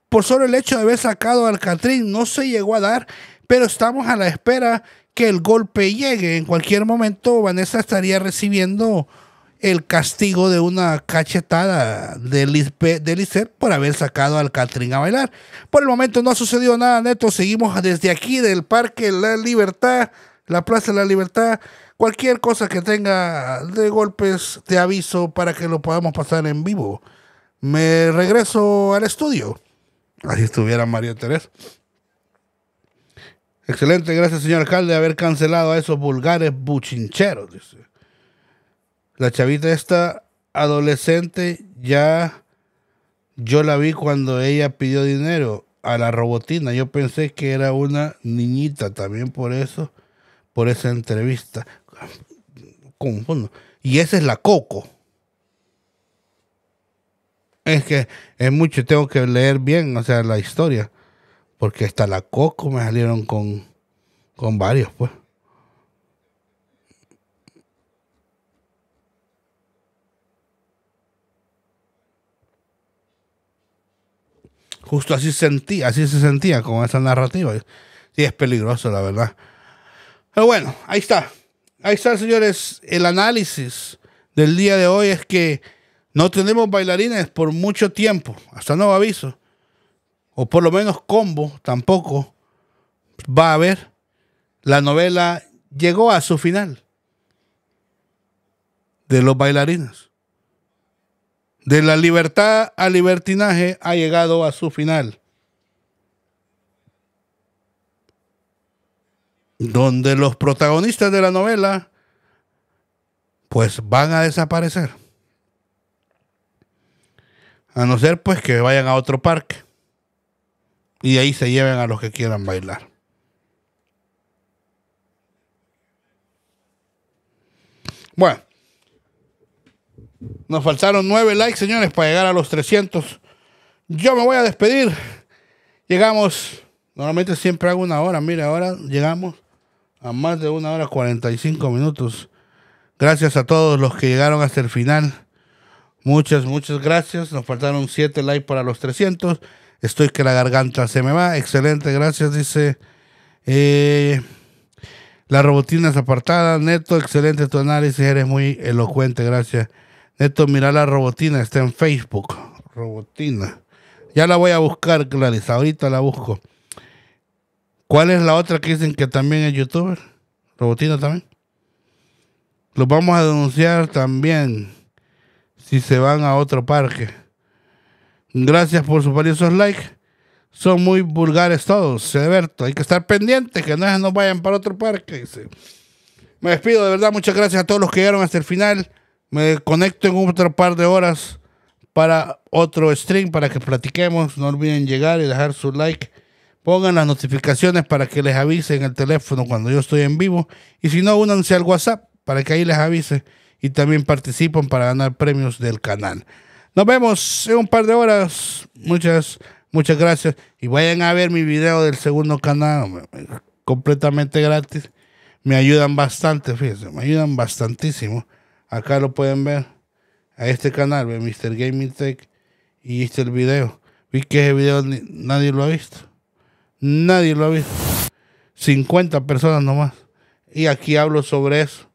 por solo el hecho de haber sacado al Catrín. No se llegó a dar, pero estamos a la espera que el golpe llegue. En cualquier momento Vanessa estaría recibiendo el castigo de una cachetada de, Lisbeth, por haber sacado al Catrín a bailar. Por el momento no ha sucedido nada, Neto. Seguimos desde aquí del Parque La Libertad, la Plaza de la Libertad. Cualquier cosa que tenga de golpes, te aviso para que lo podamos pasar en vivo. Me regreso al estudio. Así estuviera María Teresa. Excelente, gracias señor alcalde de haber cancelado a esos vulgares buchincheros, La chavita esta adolescente ya yo la vi cuando ella pidió dinero a la robotina. Yo pensé que era una niñita también por eso, por esa entrevista. Confundo. Y esa es la Coco. Es que es mucho, tengo que leer bien, o sea, la historia. Porque hasta la Coco me salieron con, varios, pues. Justo así sentía, así se sentía con esa narrativa. Sí, es peligroso, la verdad. Pero bueno, ahí está. Ahí está, señores. El análisis del día de hoy es que no tenemos bailarines por mucho tiempo. Hasta nuevo aviso o por lo menos combo tampoco va a haber. La novela llegó a su final de los bailarines. De la libertad al libertinaje ha llegado a su final. Donde los protagonistas de la novela pues van a desaparecer. A no ser pues que vayan a otro parque y ahí se lleven a los que quieran bailar. Bueno, nos faltaron nueve likes, señores, para llegar a los 300. Yo me voy a despedir. Llegamos, normalmente siempre hago una hora, mire, ahora llegamos a más de una hora 45 minutos. Gracias a todos los que llegaron hasta el final. Muchas, muchas gracias. Nos faltaron siete likes para los 300. Estoy que la garganta se me va. Excelente, gracias, dice. Eh, la robotina es apartada. Neto, excelente tu análisis. Eres muy elocuente, gracias. Neto, mira la robotina. Está en Facebook. Robotina. Ya la voy a buscar, Clarice Ahorita la busco. ¿Cuál es la otra que dicen que también es youtuber? Robotina también. Los vamos a denunciar también si se van a otro parque. Gracias por sus valiosos likes. Son muy vulgares todos, Alberto. Hay que estar pendiente, que no se nos vayan para otro parque. Me despido, de verdad, muchas gracias a todos los que llegaron hasta el final. Me conecto en otro par de horas para otro stream, para que platiquemos. No olviden llegar y dejar su like. Pongan las notificaciones para que les avisen el teléfono cuando yo estoy en vivo. Y si no, únanse al WhatsApp para que ahí les avise y también participen para ganar premios del canal. Nos vemos en un par de horas. Muchas, muchas gracias. Y vayan a ver mi video del segundo canal, completamente gratis. Me ayudan bastante, fíjense, me ayudan bastantísimo. Acá lo pueden ver a este canal, Mr. Gaming Tech. Y este el video. Vi que ese video nadie lo ha visto. Nadie lo ha visto. 50 personas nomás. Y aquí hablo sobre eso.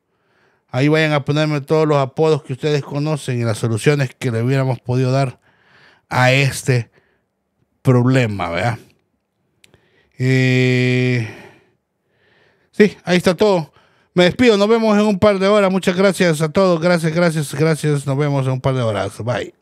Ahí vayan a ponerme todos los apodos que ustedes conocen y las soluciones que le hubiéramos podido dar a este problema, ¿verdad? Eh, sí, ahí está todo. Me despido, nos vemos en un par de horas. Muchas gracias a todos. Gracias, gracias, gracias. Nos vemos en un par de horas. Bye.